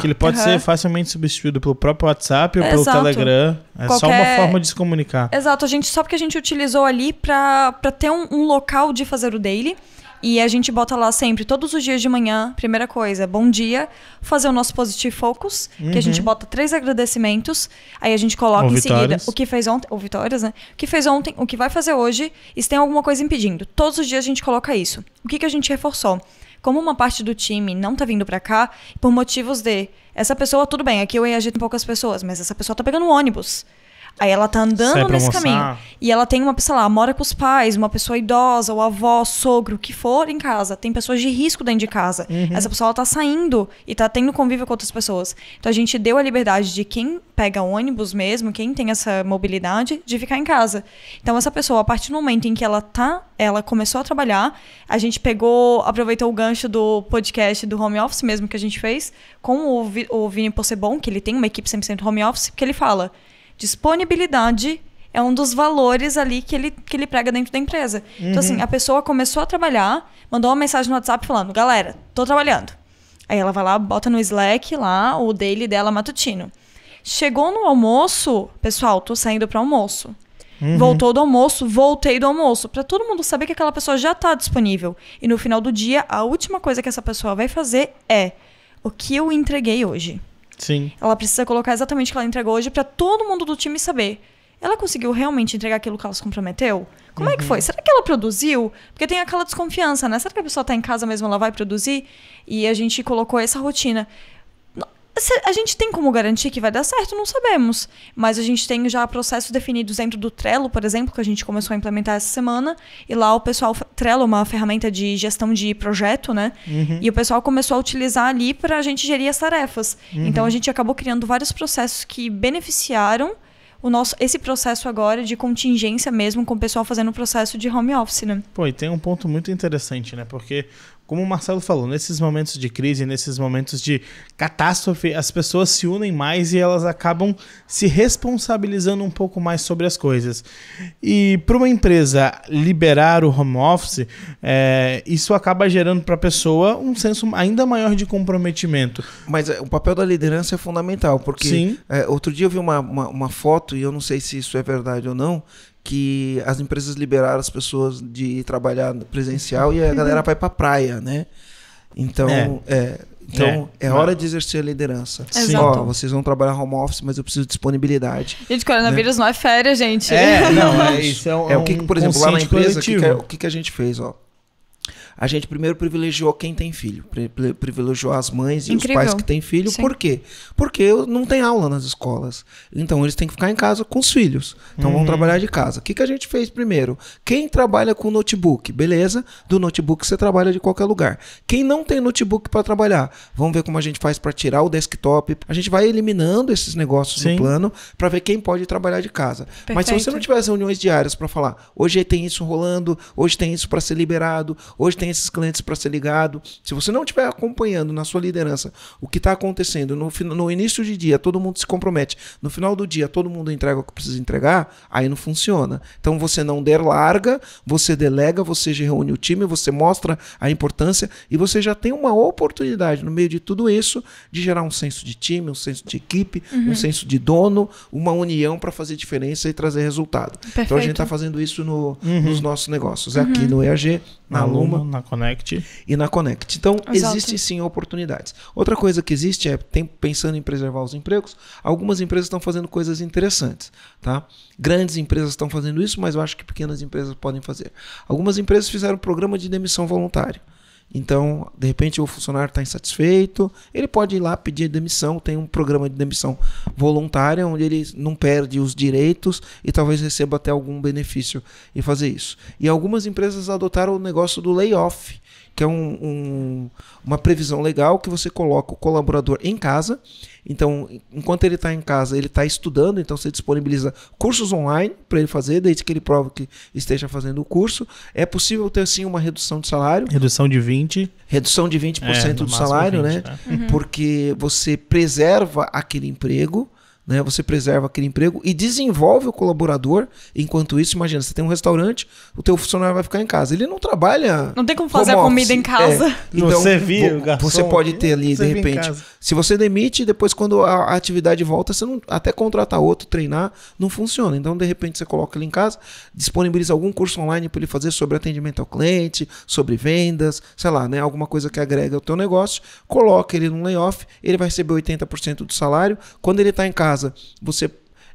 Que ele pode uhum. ser facilmente substituído pelo próprio WhatsApp ou pelo Exato. Telegram. É Qualquer... só uma forma de se comunicar. Exato, a gente, só porque a gente utilizou ali para ter um, um local de fazer o daily. E a gente bota lá sempre, todos os dias de manhã, primeira coisa, bom dia, fazer o nosso Positive Focus, uhum. que a gente uhum. bota três agradecimentos, aí a gente coloca ou em vitórias. seguida o que fez ontem, ou vitórias, né? O que fez ontem, o que vai fazer hoje, e se tem alguma coisa impedindo. Todos os dias a gente coloca isso. O que, que a gente reforçou? Como uma parte do time não tá vindo para cá, por motivos de essa pessoa, tudo bem, aqui eu ia agitar um pouco as pessoas, mas essa pessoa tá pegando um ônibus. Aí ela tá andando nesse almoçar. caminho. E ela tem uma pessoa lá, mora com os pais, uma pessoa idosa, o avó, sogro, o que for em casa. Tem pessoas de risco dentro de casa. Uhum. Essa pessoa ela tá saindo e tá tendo convívio com outras pessoas. Então a gente deu a liberdade de quem pega ônibus mesmo, quem tem essa mobilidade, de ficar em casa. Então essa pessoa, a partir do momento em que ela tá, ela começou a trabalhar, a gente pegou, aproveitou o gancho do podcast do home office mesmo que a gente fez com o, Vi, o Vini Possebon, que ele tem uma equipe 100% home office, porque ele fala disponibilidade é um dos valores ali que ele, que ele prega dentro da empresa. Uhum. Então, assim, uhum. a pessoa começou a trabalhar, mandou uma mensagem no WhatsApp falando: galera, tô trabalhando. Aí ela vai lá, bota no Slack lá o daily dela matutino. Chegou no almoço, pessoal, tô saindo para almoço. Uhum. Voltou do almoço, voltei do almoço. Para todo mundo saber que aquela pessoa já tá disponível. E no final do dia, a última coisa que essa pessoa vai fazer é: o que eu entreguei hoje? Sim. Ela precisa colocar exatamente o que ela entregou hoje para todo mundo do time saber. Ela conseguiu realmente entregar aquilo que ela se comprometeu? Como uhum. é que uhum. foi? Será que ela produziu? Porque tem aquela desconfiança, né? Será que a pessoa está em casa mesmo, ela vai produzir? E a gente colocou essa rotina. Se a gente tem como garantir que vai dar certo? Não sabemos. Mas a gente tem já processos definidos dentro do Trello, por exemplo, que a gente começou a implementar essa semana. E lá o pessoal. Trello é uma ferramenta de gestão de projeto, né? Uhum. E o pessoal começou a utilizar ali para a gente gerir as tarefas. Uhum. Então a gente acabou criando vários processos que beneficiaram o nosso esse processo agora de contingência mesmo com o pessoal fazendo o processo de home office, né? Pô, e tem um ponto muito interessante, né? Porque como o Marcelo falou, nesses momentos de crise, nesses momentos de catástrofe, as pessoas se unem mais e elas acabam se responsabilizando um pouco mais sobre as coisas. E para uma empresa liberar o home office, é, isso acaba gerando para a pessoa um senso ainda maior de comprometimento. Mas é, o papel da liderança é fundamental, porque é, outro dia eu vi uma, uma, uma foto, e eu não sei se isso é verdade ou não, que as empresas liberaram as pessoas de trabalhar presencial e a galera vai para praia, né? Então, é. é então, é, é hora é. de exercer a liderança. Sim. Ó, vocês vão trabalhar home office, mas eu preciso de disponibilidade. Gente, coronavírus né? não é férias, gente. É, não, é isso. É, é um, o que, por exemplo, lá na empresa, é, o que, que, a gente fez, ó a gente primeiro privilegiou quem tem filho, privilegiou as mães e Incrível. os pais que têm filho. Sim. Por quê? Porque não tem aula nas escolas. Então eles têm que ficar em casa com os filhos. Então uhum. vão hum. trabalhar de casa. O que, que a gente fez primeiro? Quem trabalha com notebook, beleza? Do notebook você trabalha de qualquer lugar. Quem não tem notebook para trabalhar, vamos ver como a gente faz para tirar o desktop. A gente vai eliminando esses negócios Sim. plano para ver quem pode trabalhar de casa. Perfeito. Mas se você não tiver as reuniões diárias para falar, hoje tem isso rolando, hoje tem isso para ser liberado, hoje tem tem esses clientes para ser ligado. Se você não estiver acompanhando na sua liderança o que está acontecendo, no, no início de dia todo mundo se compromete, no final do dia todo mundo entrega o que precisa entregar, aí não funciona. Então você não der larga, você delega, você reúne o time, você mostra a importância e você já tem uma oportunidade no meio de tudo isso de gerar um senso de time, um senso de equipe, uhum. um senso de dono, uma união para fazer diferença e trazer resultado. Perfeito. Então a gente está fazendo isso no, uhum. nos nossos negócios, é uhum. aqui no EAG, na, na Luma, Luma na na Connect. E na Connect. Então, Exato. existem sim oportunidades. Outra coisa que existe é, tem, pensando em preservar os empregos, algumas empresas estão fazendo coisas interessantes. Tá? Grandes empresas estão fazendo isso, mas eu acho que pequenas empresas podem fazer. Algumas empresas fizeram programa de demissão voluntária. Então, de repente, o funcionário está insatisfeito, ele pode ir lá pedir demissão. Tem um programa de demissão voluntária, onde ele não perde os direitos e talvez receba até algum benefício e fazer isso. E algumas empresas adotaram o negócio do layoff, que é um, um, uma previsão legal que você coloca o colaborador em casa. Então, enquanto ele está em casa, ele está estudando, então você disponibiliza cursos online para ele fazer, desde que ele prove que esteja fazendo o curso. É possível ter sim uma redução de salário. Redução de 20%. Redução de 20% é, do salário, 20, né? né? Uhum. Porque você preserva aquele emprego né? Você preserva aquele emprego e desenvolve o colaborador. Enquanto isso, imagina, você tem um restaurante, o teu funcionário vai ficar em casa. Ele não trabalha. Não tem como fazer a comida em casa. É. Então, você o garçom, Você pode ter ali, de repente. Se você demite, depois, quando a atividade volta, você não, até contratar outro, treinar, não funciona. Então, de repente, você coloca ele em casa, disponibiliza algum curso online para ele fazer sobre atendimento ao cliente, sobre vendas, sei lá, né? Alguma coisa que agrega ao teu negócio, coloca ele num layoff, ele vai receber 80% do salário. Quando ele está em casa, casa, você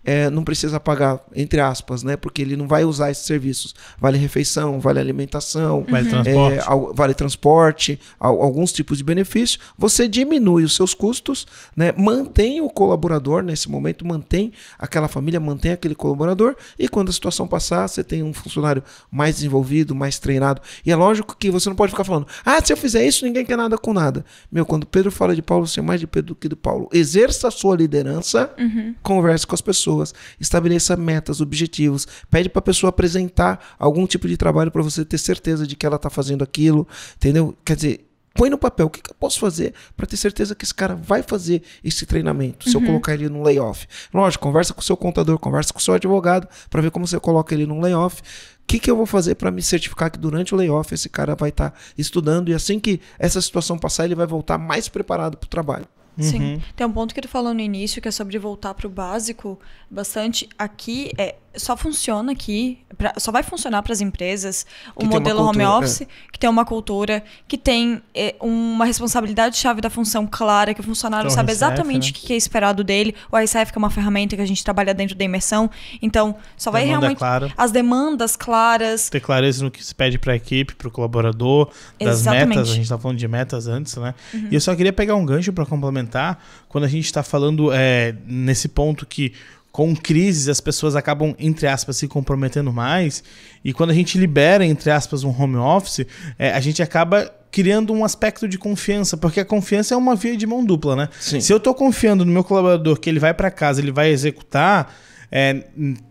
é, não precisa pagar, entre aspas, né? Porque ele não vai usar esses serviços. Vale refeição, vale alimentação, vale é, transporte, é, vale transporte alguns tipos de benefícios. Você diminui os seus custos, né? mantém o colaborador nesse momento, mantém aquela família, mantém aquele colaborador. E quando a situação passar, você tem um funcionário mais desenvolvido, mais treinado. E é lógico que você não pode ficar falando, ah, se eu fizer isso, ninguém quer nada com nada. Meu, quando Pedro fala de Paulo, você é mais de Pedro do que do Paulo. Exerça a sua liderança, uhum. converse com as pessoas pessoas, estabeleça metas, objetivos, pede para a pessoa apresentar algum tipo de trabalho para você ter certeza de que ela está fazendo aquilo, entendeu? Quer dizer, põe no papel o que, que eu posso fazer para ter certeza que esse cara vai fazer esse treinamento, uhum. se eu uhum. colocar ele num layoff. Lógico, conversa com o seu contador, conversa com o seu advogado para ver como você coloca ele num layoff. O que, que eu vou fazer para me certificar que durante o layoff esse cara vai estar tá estudando e assim que essa situação passar, ele vai voltar mais preparado para o trabalho. Sim. Uhum. Tem um ponto que tu falou no início, que é sobre voltar para o básico bastante aqui, é, só funciona aqui, pra, só vai funcionar para as empresas o modelo cultura, home é. office, é. que tem uma cultura, que tem é, uma responsabilidade-chave da função clara, que o funcionário então, sabe RCF, exatamente né? o né? que é esperado dele. O ICF, que é uma ferramenta que a gente trabalha dentro da imersão. Então, só vai Demanda realmente. Clara. As demandas claras. Ter clareza no que se pede para a equipe, para o colaborador, das exatamente. metas. A gente estava tá falando de metas antes, né? Uhum. E eu só queria pegar um gancho para complementar, quando a gente está falando é, nesse ponto que com crises as pessoas acabam, entre aspas, se comprometendo mais. E quando a gente libera, entre aspas, um home office, é, a gente acaba criando um aspecto de confiança, porque a confiança é uma via de mão dupla, né? Sim. Se eu estou confiando no meu colaborador que ele vai para casa, ele vai executar é,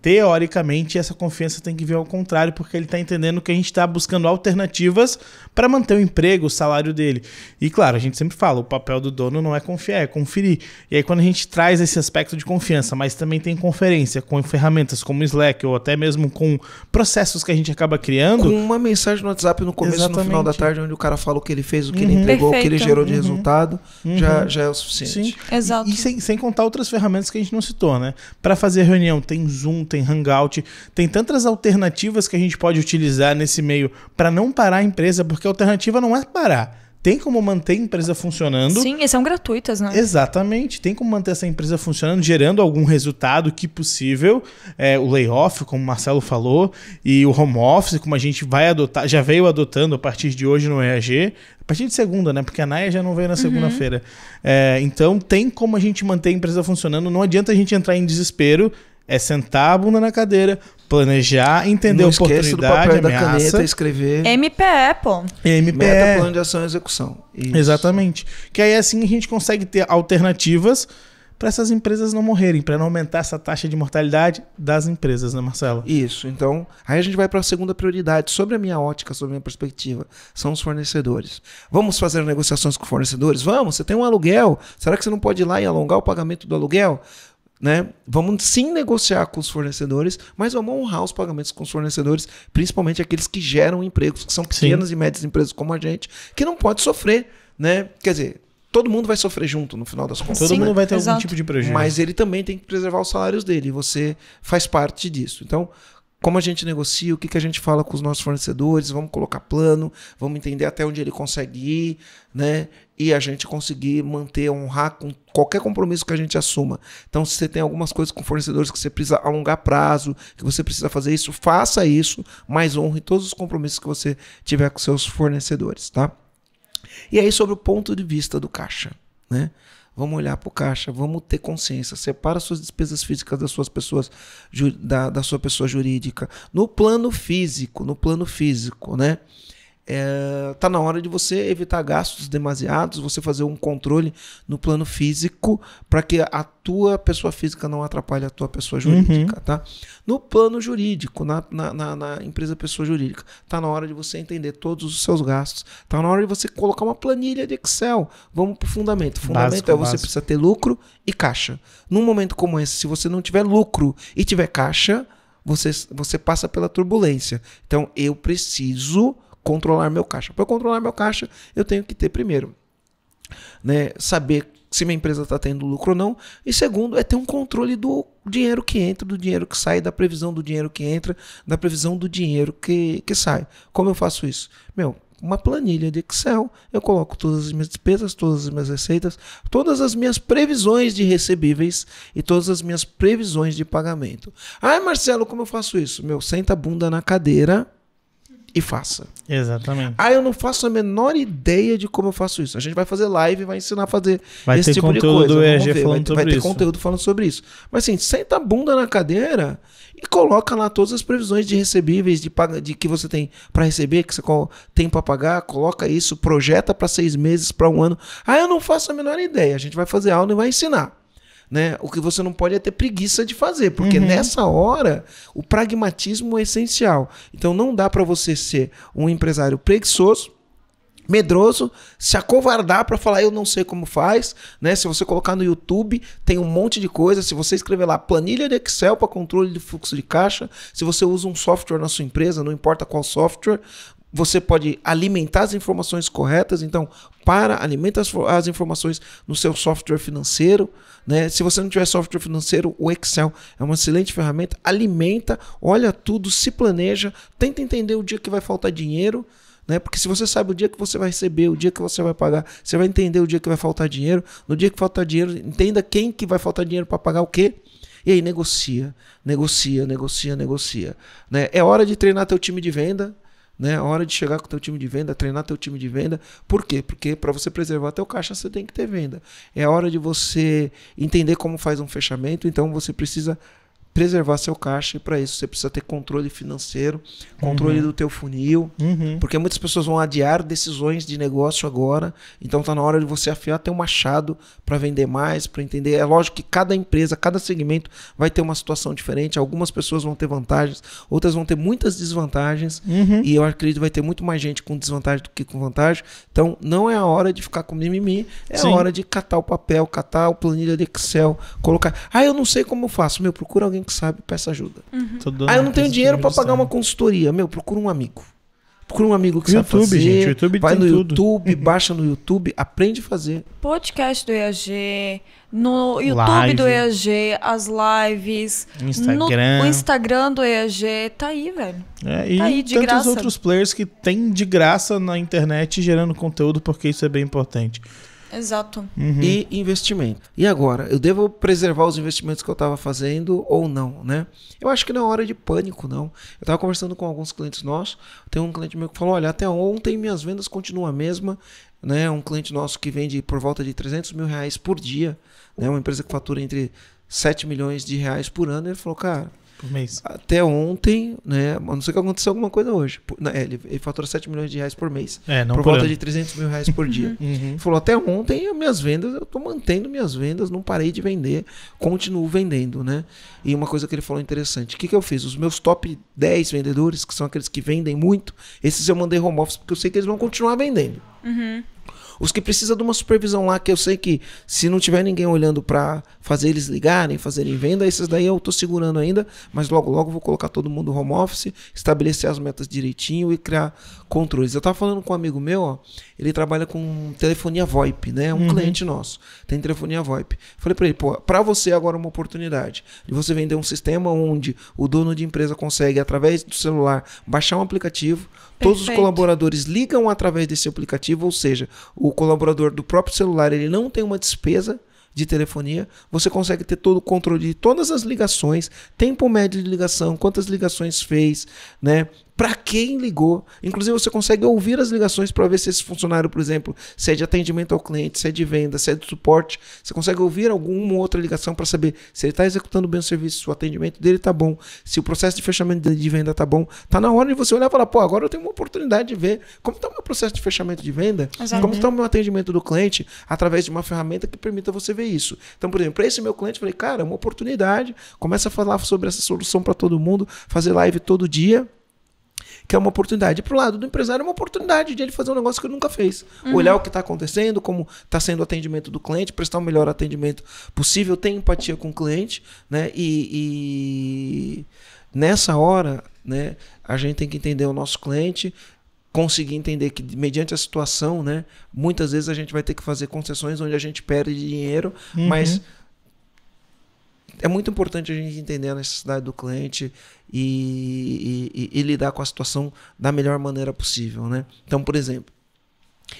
teoricamente, essa confiança tem que vir ao contrário, porque ele está entendendo que a gente está buscando alternativas para manter o emprego, o salário dele. E claro, a gente sempre fala, o papel do dono não é confiar, é conferir. E aí, quando a gente traz esse aspecto de confiança, mas também tem conferência com ferramentas como Slack ou até mesmo com processos que a gente acaba criando. Com uma mensagem no WhatsApp no começo Exatamente. no final da tarde, onde o cara fala o que ele fez, o que uhum. ele entregou, Perfeito. o que ele gerou de uhum. resultado, uhum. Já, já é o suficiente. Sim. Exato. E, e sem, sem contar outras ferramentas que a gente não citou, né? Para fazer reunião reunião, tem Zoom, tem Hangout, tem tantas alternativas que a gente pode utilizar nesse meio para não parar a empresa, porque a alternativa não é parar tem como manter a empresa funcionando. Sim, e são gratuitas, né? Exatamente. Tem como manter essa empresa funcionando, gerando algum resultado que possível. É, o layoff, como o Marcelo falou, e o home office, como a gente vai adotar, já veio adotando a partir de hoje no EAG. A partir de segunda, né? Porque a Naya já não veio na uhum. segunda-feira. Uhum. É, então, tem como a gente manter a empresa funcionando. Não adianta a gente entrar em desespero é sentar a bunda na cadeira, planejar, entender não a oportunidade, do papel da ameaça. caneta, escrever. MPE, pô. MPE. Meta, plano de ação e execução. Isso. Exatamente. Que aí assim a gente consegue ter alternativas para essas empresas não morrerem, para não aumentar essa taxa de mortalidade das empresas, né, Marcelo? Isso. Então, aí a gente vai para a segunda prioridade, sobre a minha ótica, sobre a minha perspectiva, são os fornecedores. Vamos fazer negociações com fornecedores? Vamos, você tem um aluguel, será que você não pode ir lá e alongar o pagamento do aluguel? né? Vamos sim negociar com os fornecedores, mas vamos honrar os pagamentos com os fornecedores, principalmente aqueles que geram empregos, que são pequenas sim. e médias empresas como a gente, que não pode sofrer, né? Quer dizer, todo mundo vai sofrer junto no final das contas. Todo mundo né? vai ter Exato. algum tipo de prejuízo. Mas ele também tem que preservar os salários dele, e você faz parte disso. Então, como a gente negocia, o que, que a gente fala com os nossos fornecedores, vamos colocar plano, vamos entender até onde ele consegue ir, né? E a gente conseguir manter, honrar com qualquer compromisso que a gente assuma. Então, se você tem algumas coisas com fornecedores que você precisa alongar prazo, que você precisa fazer isso, faça isso, mas honre todos os compromissos que você tiver com seus fornecedores, tá? E aí, sobre o ponto de vista do caixa, né? Vamos olhar para o caixa, vamos ter consciência. Separa suas despesas físicas das suas pessoas da, da sua pessoa jurídica. No plano físico, no plano físico, né? é, tá na hora de você evitar gastos demasiados, você fazer um controle no plano físico para que a tua pessoa física não atrapalhe a tua pessoa uhum. jurídica, uhum. tá? No plano jurídico, na, na, na, na, empresa pessoa jurídica, tá na hora de você entender todos os seus gastos, tá na hora de você colocar uma planilha de Excel. Vamos pro fundamento. Fundamento básico, é você básico. precisa ter lucro e caixa. Num momento como esse, se você não tiver lucro e tiver caixa, você, você passa pela turbulência. Então, eu preciso controlar meu caixa. Para controlar meu caixa, eu tenho que ter primeiro, né, saber se minha empresa está tendo lucro ou não. E segundo, é ter um controle do dinheiro que entra, do dinheiro que sai, da previsão do dinheiro que entra, da previsão do dinheiro que, que sai. Como eu faço isso? Meu, uma planilha de Excel, eu coloco todas as minhas despesas, todas as minhas receitas, todas as minhas previsões de recebíveis e todas as minhas previsões de pagamento. Ai, Marcelo, como eu faço isso? Meu, senta a bunda na cadeira e faça. Exatamente. Ah, eu não faço a menor ideia de como eu faço isso. A gente vai fazer live e vai ensinar a fazer vai esse tipo de coisa. É, vai, ver, vai, vai ter isso. conteúdo falando sobre isso. Mas assim, senta a bunda na cadeira e coloca lá todas as previsões de recebíveis, de, paga, de que você tem para receber, que você tem para pagar, coloca isso, projeta para seis meses, para um ano. Ah, eu não faço a menor ideia. A gente vai fazer aula e vai ensinar. Né? O que você não pode é ter preguiça de fazer, porque uhum. nessa hora o pragmatismo é essencial. Então não dá para você ser um empresário preguiçoso medroso, se acovardar para falar eu não sei como faz, né? Se você colocar no YouTube, tem um monte de coisa, se você escrever lá planilha de Excel para controle de fluxo de caixa, se você usa um software na sua empresa, não importa qual software, você pode alimentar as informações corretas, então para, alimenta as, as, informações no seu software financeiro, né? Se você não tiver software financeiro, o Excel é uma excelente ferramenta, alimenta, olha tudo, se planeja, tenta entender o dia que vai faltar dinheiro, né? Porque se você sabe o dia que você vai receber, o dia que você vai pagar, você vai entender o dia que vai faltar dinheiro, no dia que faltar dinheiro, entenda quem que vai faltar dinheiro para pagar o quê? E aí negocia, negocia, negocia, negocia, né? É hora de treinar teu time de venda, né? A hora de chegar com o teu time de venda, treinar teu time de venda. Por quê? Porque para você preservar teu caixa, você tem que ter venda. É a hora de você entender como faz um fechamento, então você precisa preservar seu caixa e para isso você precisa ter controle financeiro, controle uhum. do teu funil, uhum. porque muitas pessoas vão adiar decisões de negócio agora, então tá na hora de você afiar teu machado para vender mais, para entender. É lógico que cada empresa, cada segmento vai ter uma situação diferente, algumas pessoas vão ter vantagens, outras vão ter muitas desvantagens, uhum. e eu acredito que vai ter muito mais gente com desvantagem do que com vantagem. Então não é a hora de ficar com mimimi, é Sim. a hora de catar o papel, catar o planilha de Excel, colocar: "Ah, eu não sei como eu faço". Meu, procura alguém que sabe peça ajuda. Uhum. Ah, eu não tenho dinheiro para pagar uma consultoria. Meu, procura um amigo. Procura um amigo que YouTube, sabe fazer. Gente, YouTube vai no tudo. YouTube, baixa no YouTube, aprende a fazer. Podcast do EAG, no YouTube Live. do EAG, as lives, Instagram. No, o Instagram do EAG, tá aí, velho. É, e tá aí, de tantos graça. outros players que tem de graça na internet gerando conteúdo, porque isso é bem importante. Exato. Uhum. E investimento. E agora, eu devo preservar os investimentos que eu estava fazendo ou não, né? Eu acho que não é hora de pânico, não. Eu estava conversando com alguns clientes nossos. Tem um cliente meu que falou: olha, até ontem minhas vendas continuam a mesma. Né? Um cliente nosso que vende por volta de 300 mil reais por dia, né? uma empresa que fatura entre 7 milhões de reais por ano. Ele falou: cara por mês. Até ontem, né? A não ser que aconteceu alguma coisa hoje. É, ele, ele fatura 7 milhões de reais por mês. É, não por, volta de 300 mil reais por dia. Uhum. Falou, até ontem minhas vendas, eu estou mantendo minhas vendas, não parei de vender, continuo vendendo, né? E uma coisa que ele falou interessante, o que, que eu fiz? Os meus top 10 vendedores, que são aqueles que vendem muito, esses eu mandei home office, porque eu sei que eles vão continuar vendendo. Uhum. Os que precisam de uma supervisão lá, que eu sei que se não tiver ninguém olhando para fazer eles ligarem, fazerem venda, esses daí eu tô segurando ainda, mas logo logo vou colocar todo mundo home office, estabelecer as metas direitinho e criar controles. Eu tava falando com um amigo meu, ó, ele trabalha com telefonia VoIP, né? Um uhum. cliente nosso, tem telefonia VoIP. Falei para ele, pô, para você agora é uma oportunidade de você vender um sistema onde o dono de empresa consegue através do celular baixar um aplicativo Todos os colaboradores ligam através desse aplicativo, ou seja, o colaborador do próprio celular ele não tem uma despesa de telefonia, você consegue ter todo o controle de todas as ligações, tempo médio de ligação, quantas ligações fez, né? para quem ligou. Inclusive, você consegue ouvir as ligações para ver se esse funcionário, por exemplo, se é de atendimento ao cliente, se é de venda, se é de suporte. Você consegue ouvir alguma outra ligação para saber se ele está executando bem o serviço, se o atendimento dele está bom, se o processo de fechamento de venda está bom. está na hora de você olhar e falar, pô, agora eu tenho uma oportunidade de ver como está o meu processo de fechamento de venda, Exatamente. como está o meu atendimento do cliente, através de uma ferramenta que permita você ver isso. Então, por exemplo, para esse meu cliente, eu falei, cara, é uma oportunidade, começa a falar sobre essa solução para todo mundo, fazer live todo dia que é uma oportunidade. E pro lado do empresário é uma oportunidade de ele fazer um negócio que ele nunca fez. Uhum. Olhar o que está acontecendo, como está sendo o atendimento do cliente, prestar o melhor atendimento possível, ter empatia com o cliente, né? E, e nessa hora, né, a gente tem que entender o nosso cliente, conseguir entender que mediante a situação, né, muitas vezes a gente vai ter que fazer concessões onde a gente perde dinheiro, uhum. mas é muito importante a gente entender a necessidade do cliente e, e, e, lidar com a situação da melhor maneira possível, né? Então, por exemplo,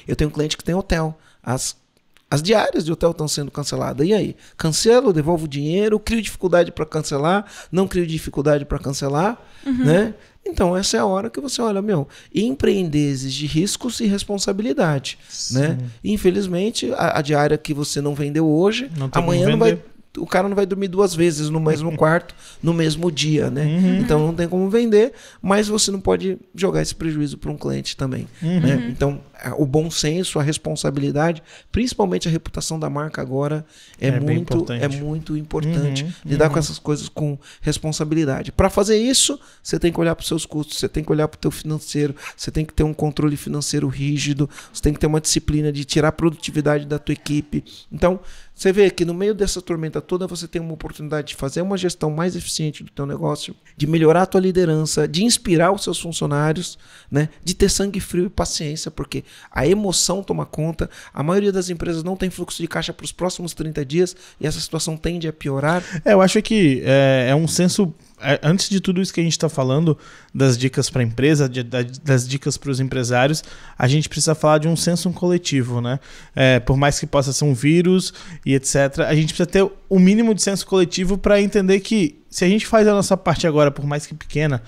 eu tenho um cliente que tem hotel, as as diárias de hotel estão sendo canceladas. E aí? Cancelo, devolvo o dinheiro, crio dificuldade para cancelar, não crio dificuldade para cancelar, uhum. né? Então, essa é a hora que você olha, meu, empreender exige riscos e responsabilidade, né? Infelizmente, a, a, diária que você não vendeu hoje, não amanhã não vai o cara não vai dormir duas vezes no mesmo quarto, no mesmo dia, né? Uhum. Então não tem como vender, mas você não pode jogar esse prejuízo para um cliente também, né? uhum. né? Então o bom senso, a responsabilidade, principalmente a reputação da marca agora é, é muito é importante. é muito importante uhum, lidar uhum. com essas coisas com responsabilidade. Para fazer isso, você tem que olhar para os seus custos, você tem que olhar para o teu financeiro, você tem que ter um controle financeiro rígido, você tem que ter uma disciplina de tirar a produtividade da tua equipe. Então, você vê que no meio dessa tormenta toda você tem uma oportunidade de fazer uma gestão mais eficiente do teu negócio, de melhorar a tua liderança, de inspirar os seus funcionários, né? De ter sangue frio e paciência, porque a emoção toma conta, a maioria das empresas não tem fluxo de caixa para os próximos 30 dias e essa situação tende a piorar. É, eu acho que é, é um senso. É, antes de tudo isso que a gente está falando, das dicas para a empresa, de, da, das dicas para os empresários, a gente precisa falar de um senso coletivo, né? É, por mais que possa ser um vírus e etc., a gente precisa ter o mínimo de senso coletivo para entender que se a gente faz a nossa parte agora, por mais que pequena,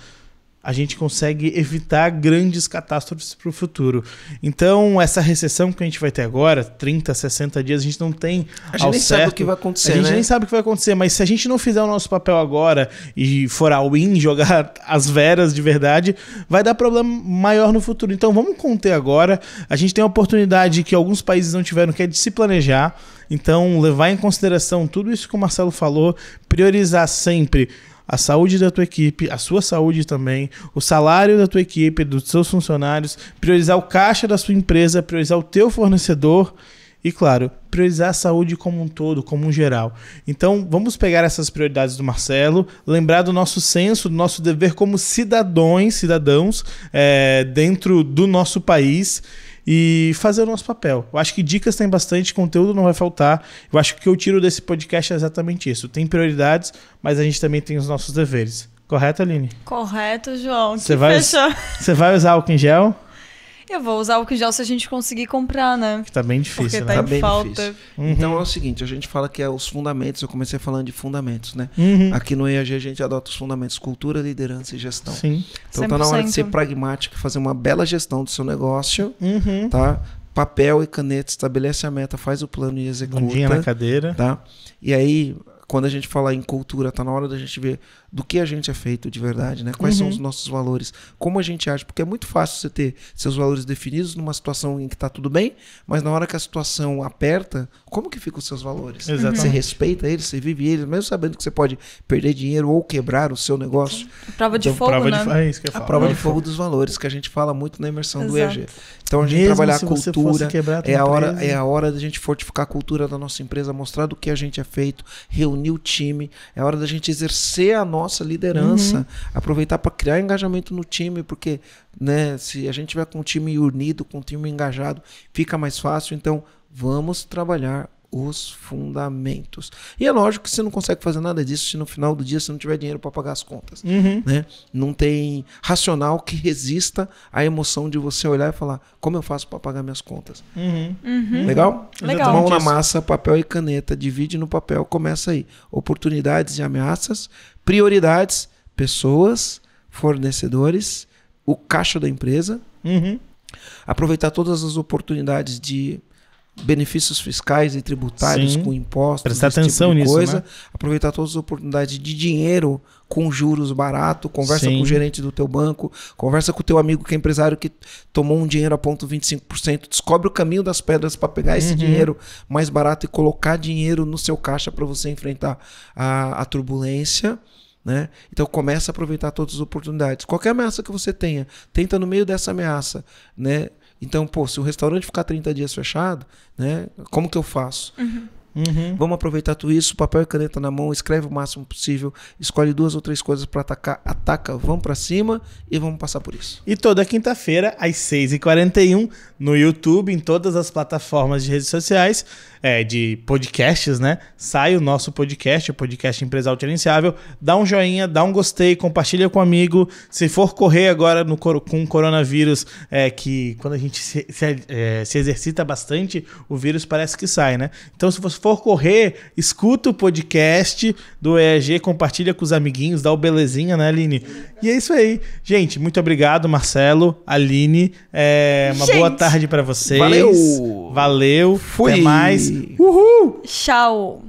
a gente consegue evitar grandes catástrofes para o futuro. Então, essa recessão que a gente vai ter agora, 30, 60 dias, a gente não tem. A gente nem certo. sabe o que vai acontecer. A gente né? nem sabe o que vai acontecer, mas se a gente não fizer o nosso papel agora e for a win, jogar as veras de verdade, vai dar problema maior no futuro. Então, vamos conter agora. A gente tem uma oportunidade que alguns países não tiveram, que é de se planejar. Então, levar em consideração tudo isso que o Marcelo falou, priorizar sempre a saúde da tua equipe, a sua saúde também, o salário da tua equipe, dos seus funcionários, priorizar o caixa da sua empresa, priorizar o teu fornecedor e, claro, priorizar a saúde como um todo, como um geral. Então, vamos pegar essas prioridades do Marcelo, lembrar do nosso senso, do nosso dever como cidadãos, cidadãos eh, é, dentro do nosso país e fazer o nosso papel. Eu acho que dicas tem bastante, conteúdo não vai faltar. Eu acho que o que eu tiro desse podcast é exatamente isso. Tem prioridades, mas a gente também tem os nossos deveres. Correto, Aline? Correto, João. Você vai, vai usar álcool em gel? Eu vou usar o que já se a gente conseguir comprar, né? Que tá bem difícil, Porque tá né? tá, tá em falta. Uhum. Então é o seguinte, a gente fala que é os fundamentos, eu comecei falando de fundamentos, né? Uhum. Aqui no EAG a gente adota os fundamentos cultura, liderança e gestão. Sim. Então 100%. tá na hora de ser pragmático, fazer uma bela gestão do seu negócio, uhum. tá? Papel e caneta, estabelece a meta, faz o plano e executa. Bundinha na cadeira. Tá? E aí, quando a gente fala em cultura, tá na hora da gente ver do que a gente é feito de verdade, né? Quais uhum. são os uhum. nossos valores, como a gente age, porque é muito fácil você ter seus valores definidos numa situação em que está tudo bem, mas na hora que a situação aperta, como que ficam os seus valores? Exatamente. Você respeita eles, você vive eles, mesmo sabendo que você pode perder dinheiro ou quebrar o seu negócio. A prova de então, fogo, prova né? De, é isso que eu falo. A prova de fogo dos valores, que a gente fala muito na imersão Exato. do EG. Então a gente mesmo trabalhar a cultura, é a, hora, é a hora da gente fortificar a cultura da nossa empresa, mostrar do que a gente é feito, reunir o time, é a hora da gente exercer a nossa nossa liderança, uhum. aproveitar para criar engajamento no time, porque né, se a gente tiver com um time unido, com um time engajado, fica mais fácil. Então, vamos trabalhar os fundamentos. E é lógico que você não consegue fazer nada disso se no final do dia você não tiver dinheiro para pagar as contas. Uhum. Né? Não tem racional que resista à emoção de você olhar e falar: como eu faço para pagar minhas contas? Uhum. Uhum. Legal? Legal? Mão na massa, papel e caneta, divide no papel, começa aí. Oportunidades e ameaças, prioridades, pessoas, fornecedores, o caixa da empresa. Uhum. Aproveitar todas as oportunidades de benefícios fiscais e tributários Sim. com impostos, prestar tipo atenção tipo nisso, coisa, né? aproveitar todas as oportunidades de dinheiro com juros barato, conversa Sim. com o gerente do teu banco, conversa com o teu amigo que é empresário que tomou um dinheiro a ponto 25%, descobre o caminho das pedras para pegar uhum. esse dinheiro mais barato e colocar dinheiro no seu caixa para você enfrentar a, a turbulência. Né? Então começa a aproveitar todas as oportunidades. Qualquer ameaça que você tenha, tenta no meio dessa ameaça, né, então, pô, se o restaurante ficar 30 dias fechado, né? Como que eu faço? Uhum. Uhum. Vamos aproveitar tudo isso, papel e caneta na mão, escreve o máximo possível, escolhe duas ou três coisas para atacar, ataca, vamos para cima e vamos passar por isso. E toda quinta-feira, às 6h41, no YouTube, em todas as plataformas de redes sociais, é, de podcasts, né? Sai o nosso podcast, o podcast Empresarial Gerenciável. Dá um joinha, dá um gostei, compartilha com um amigo. Se for correr agora no, com o coronavírus, é, que quando a gente se, se, é, se exercita bastante, o vírus parece que sai, né? Então, se você for for correr, escuta o podcast do EEG, compartilha com os amiguinhos, dá o belezinha, né, Aline? E é isso aí. Gente, muito obrigado, Marcelo, Aline. É uma Gente, boa tarde para vocês. Valeu! Valeu. Fui. Até mais. Uhul! Tchau!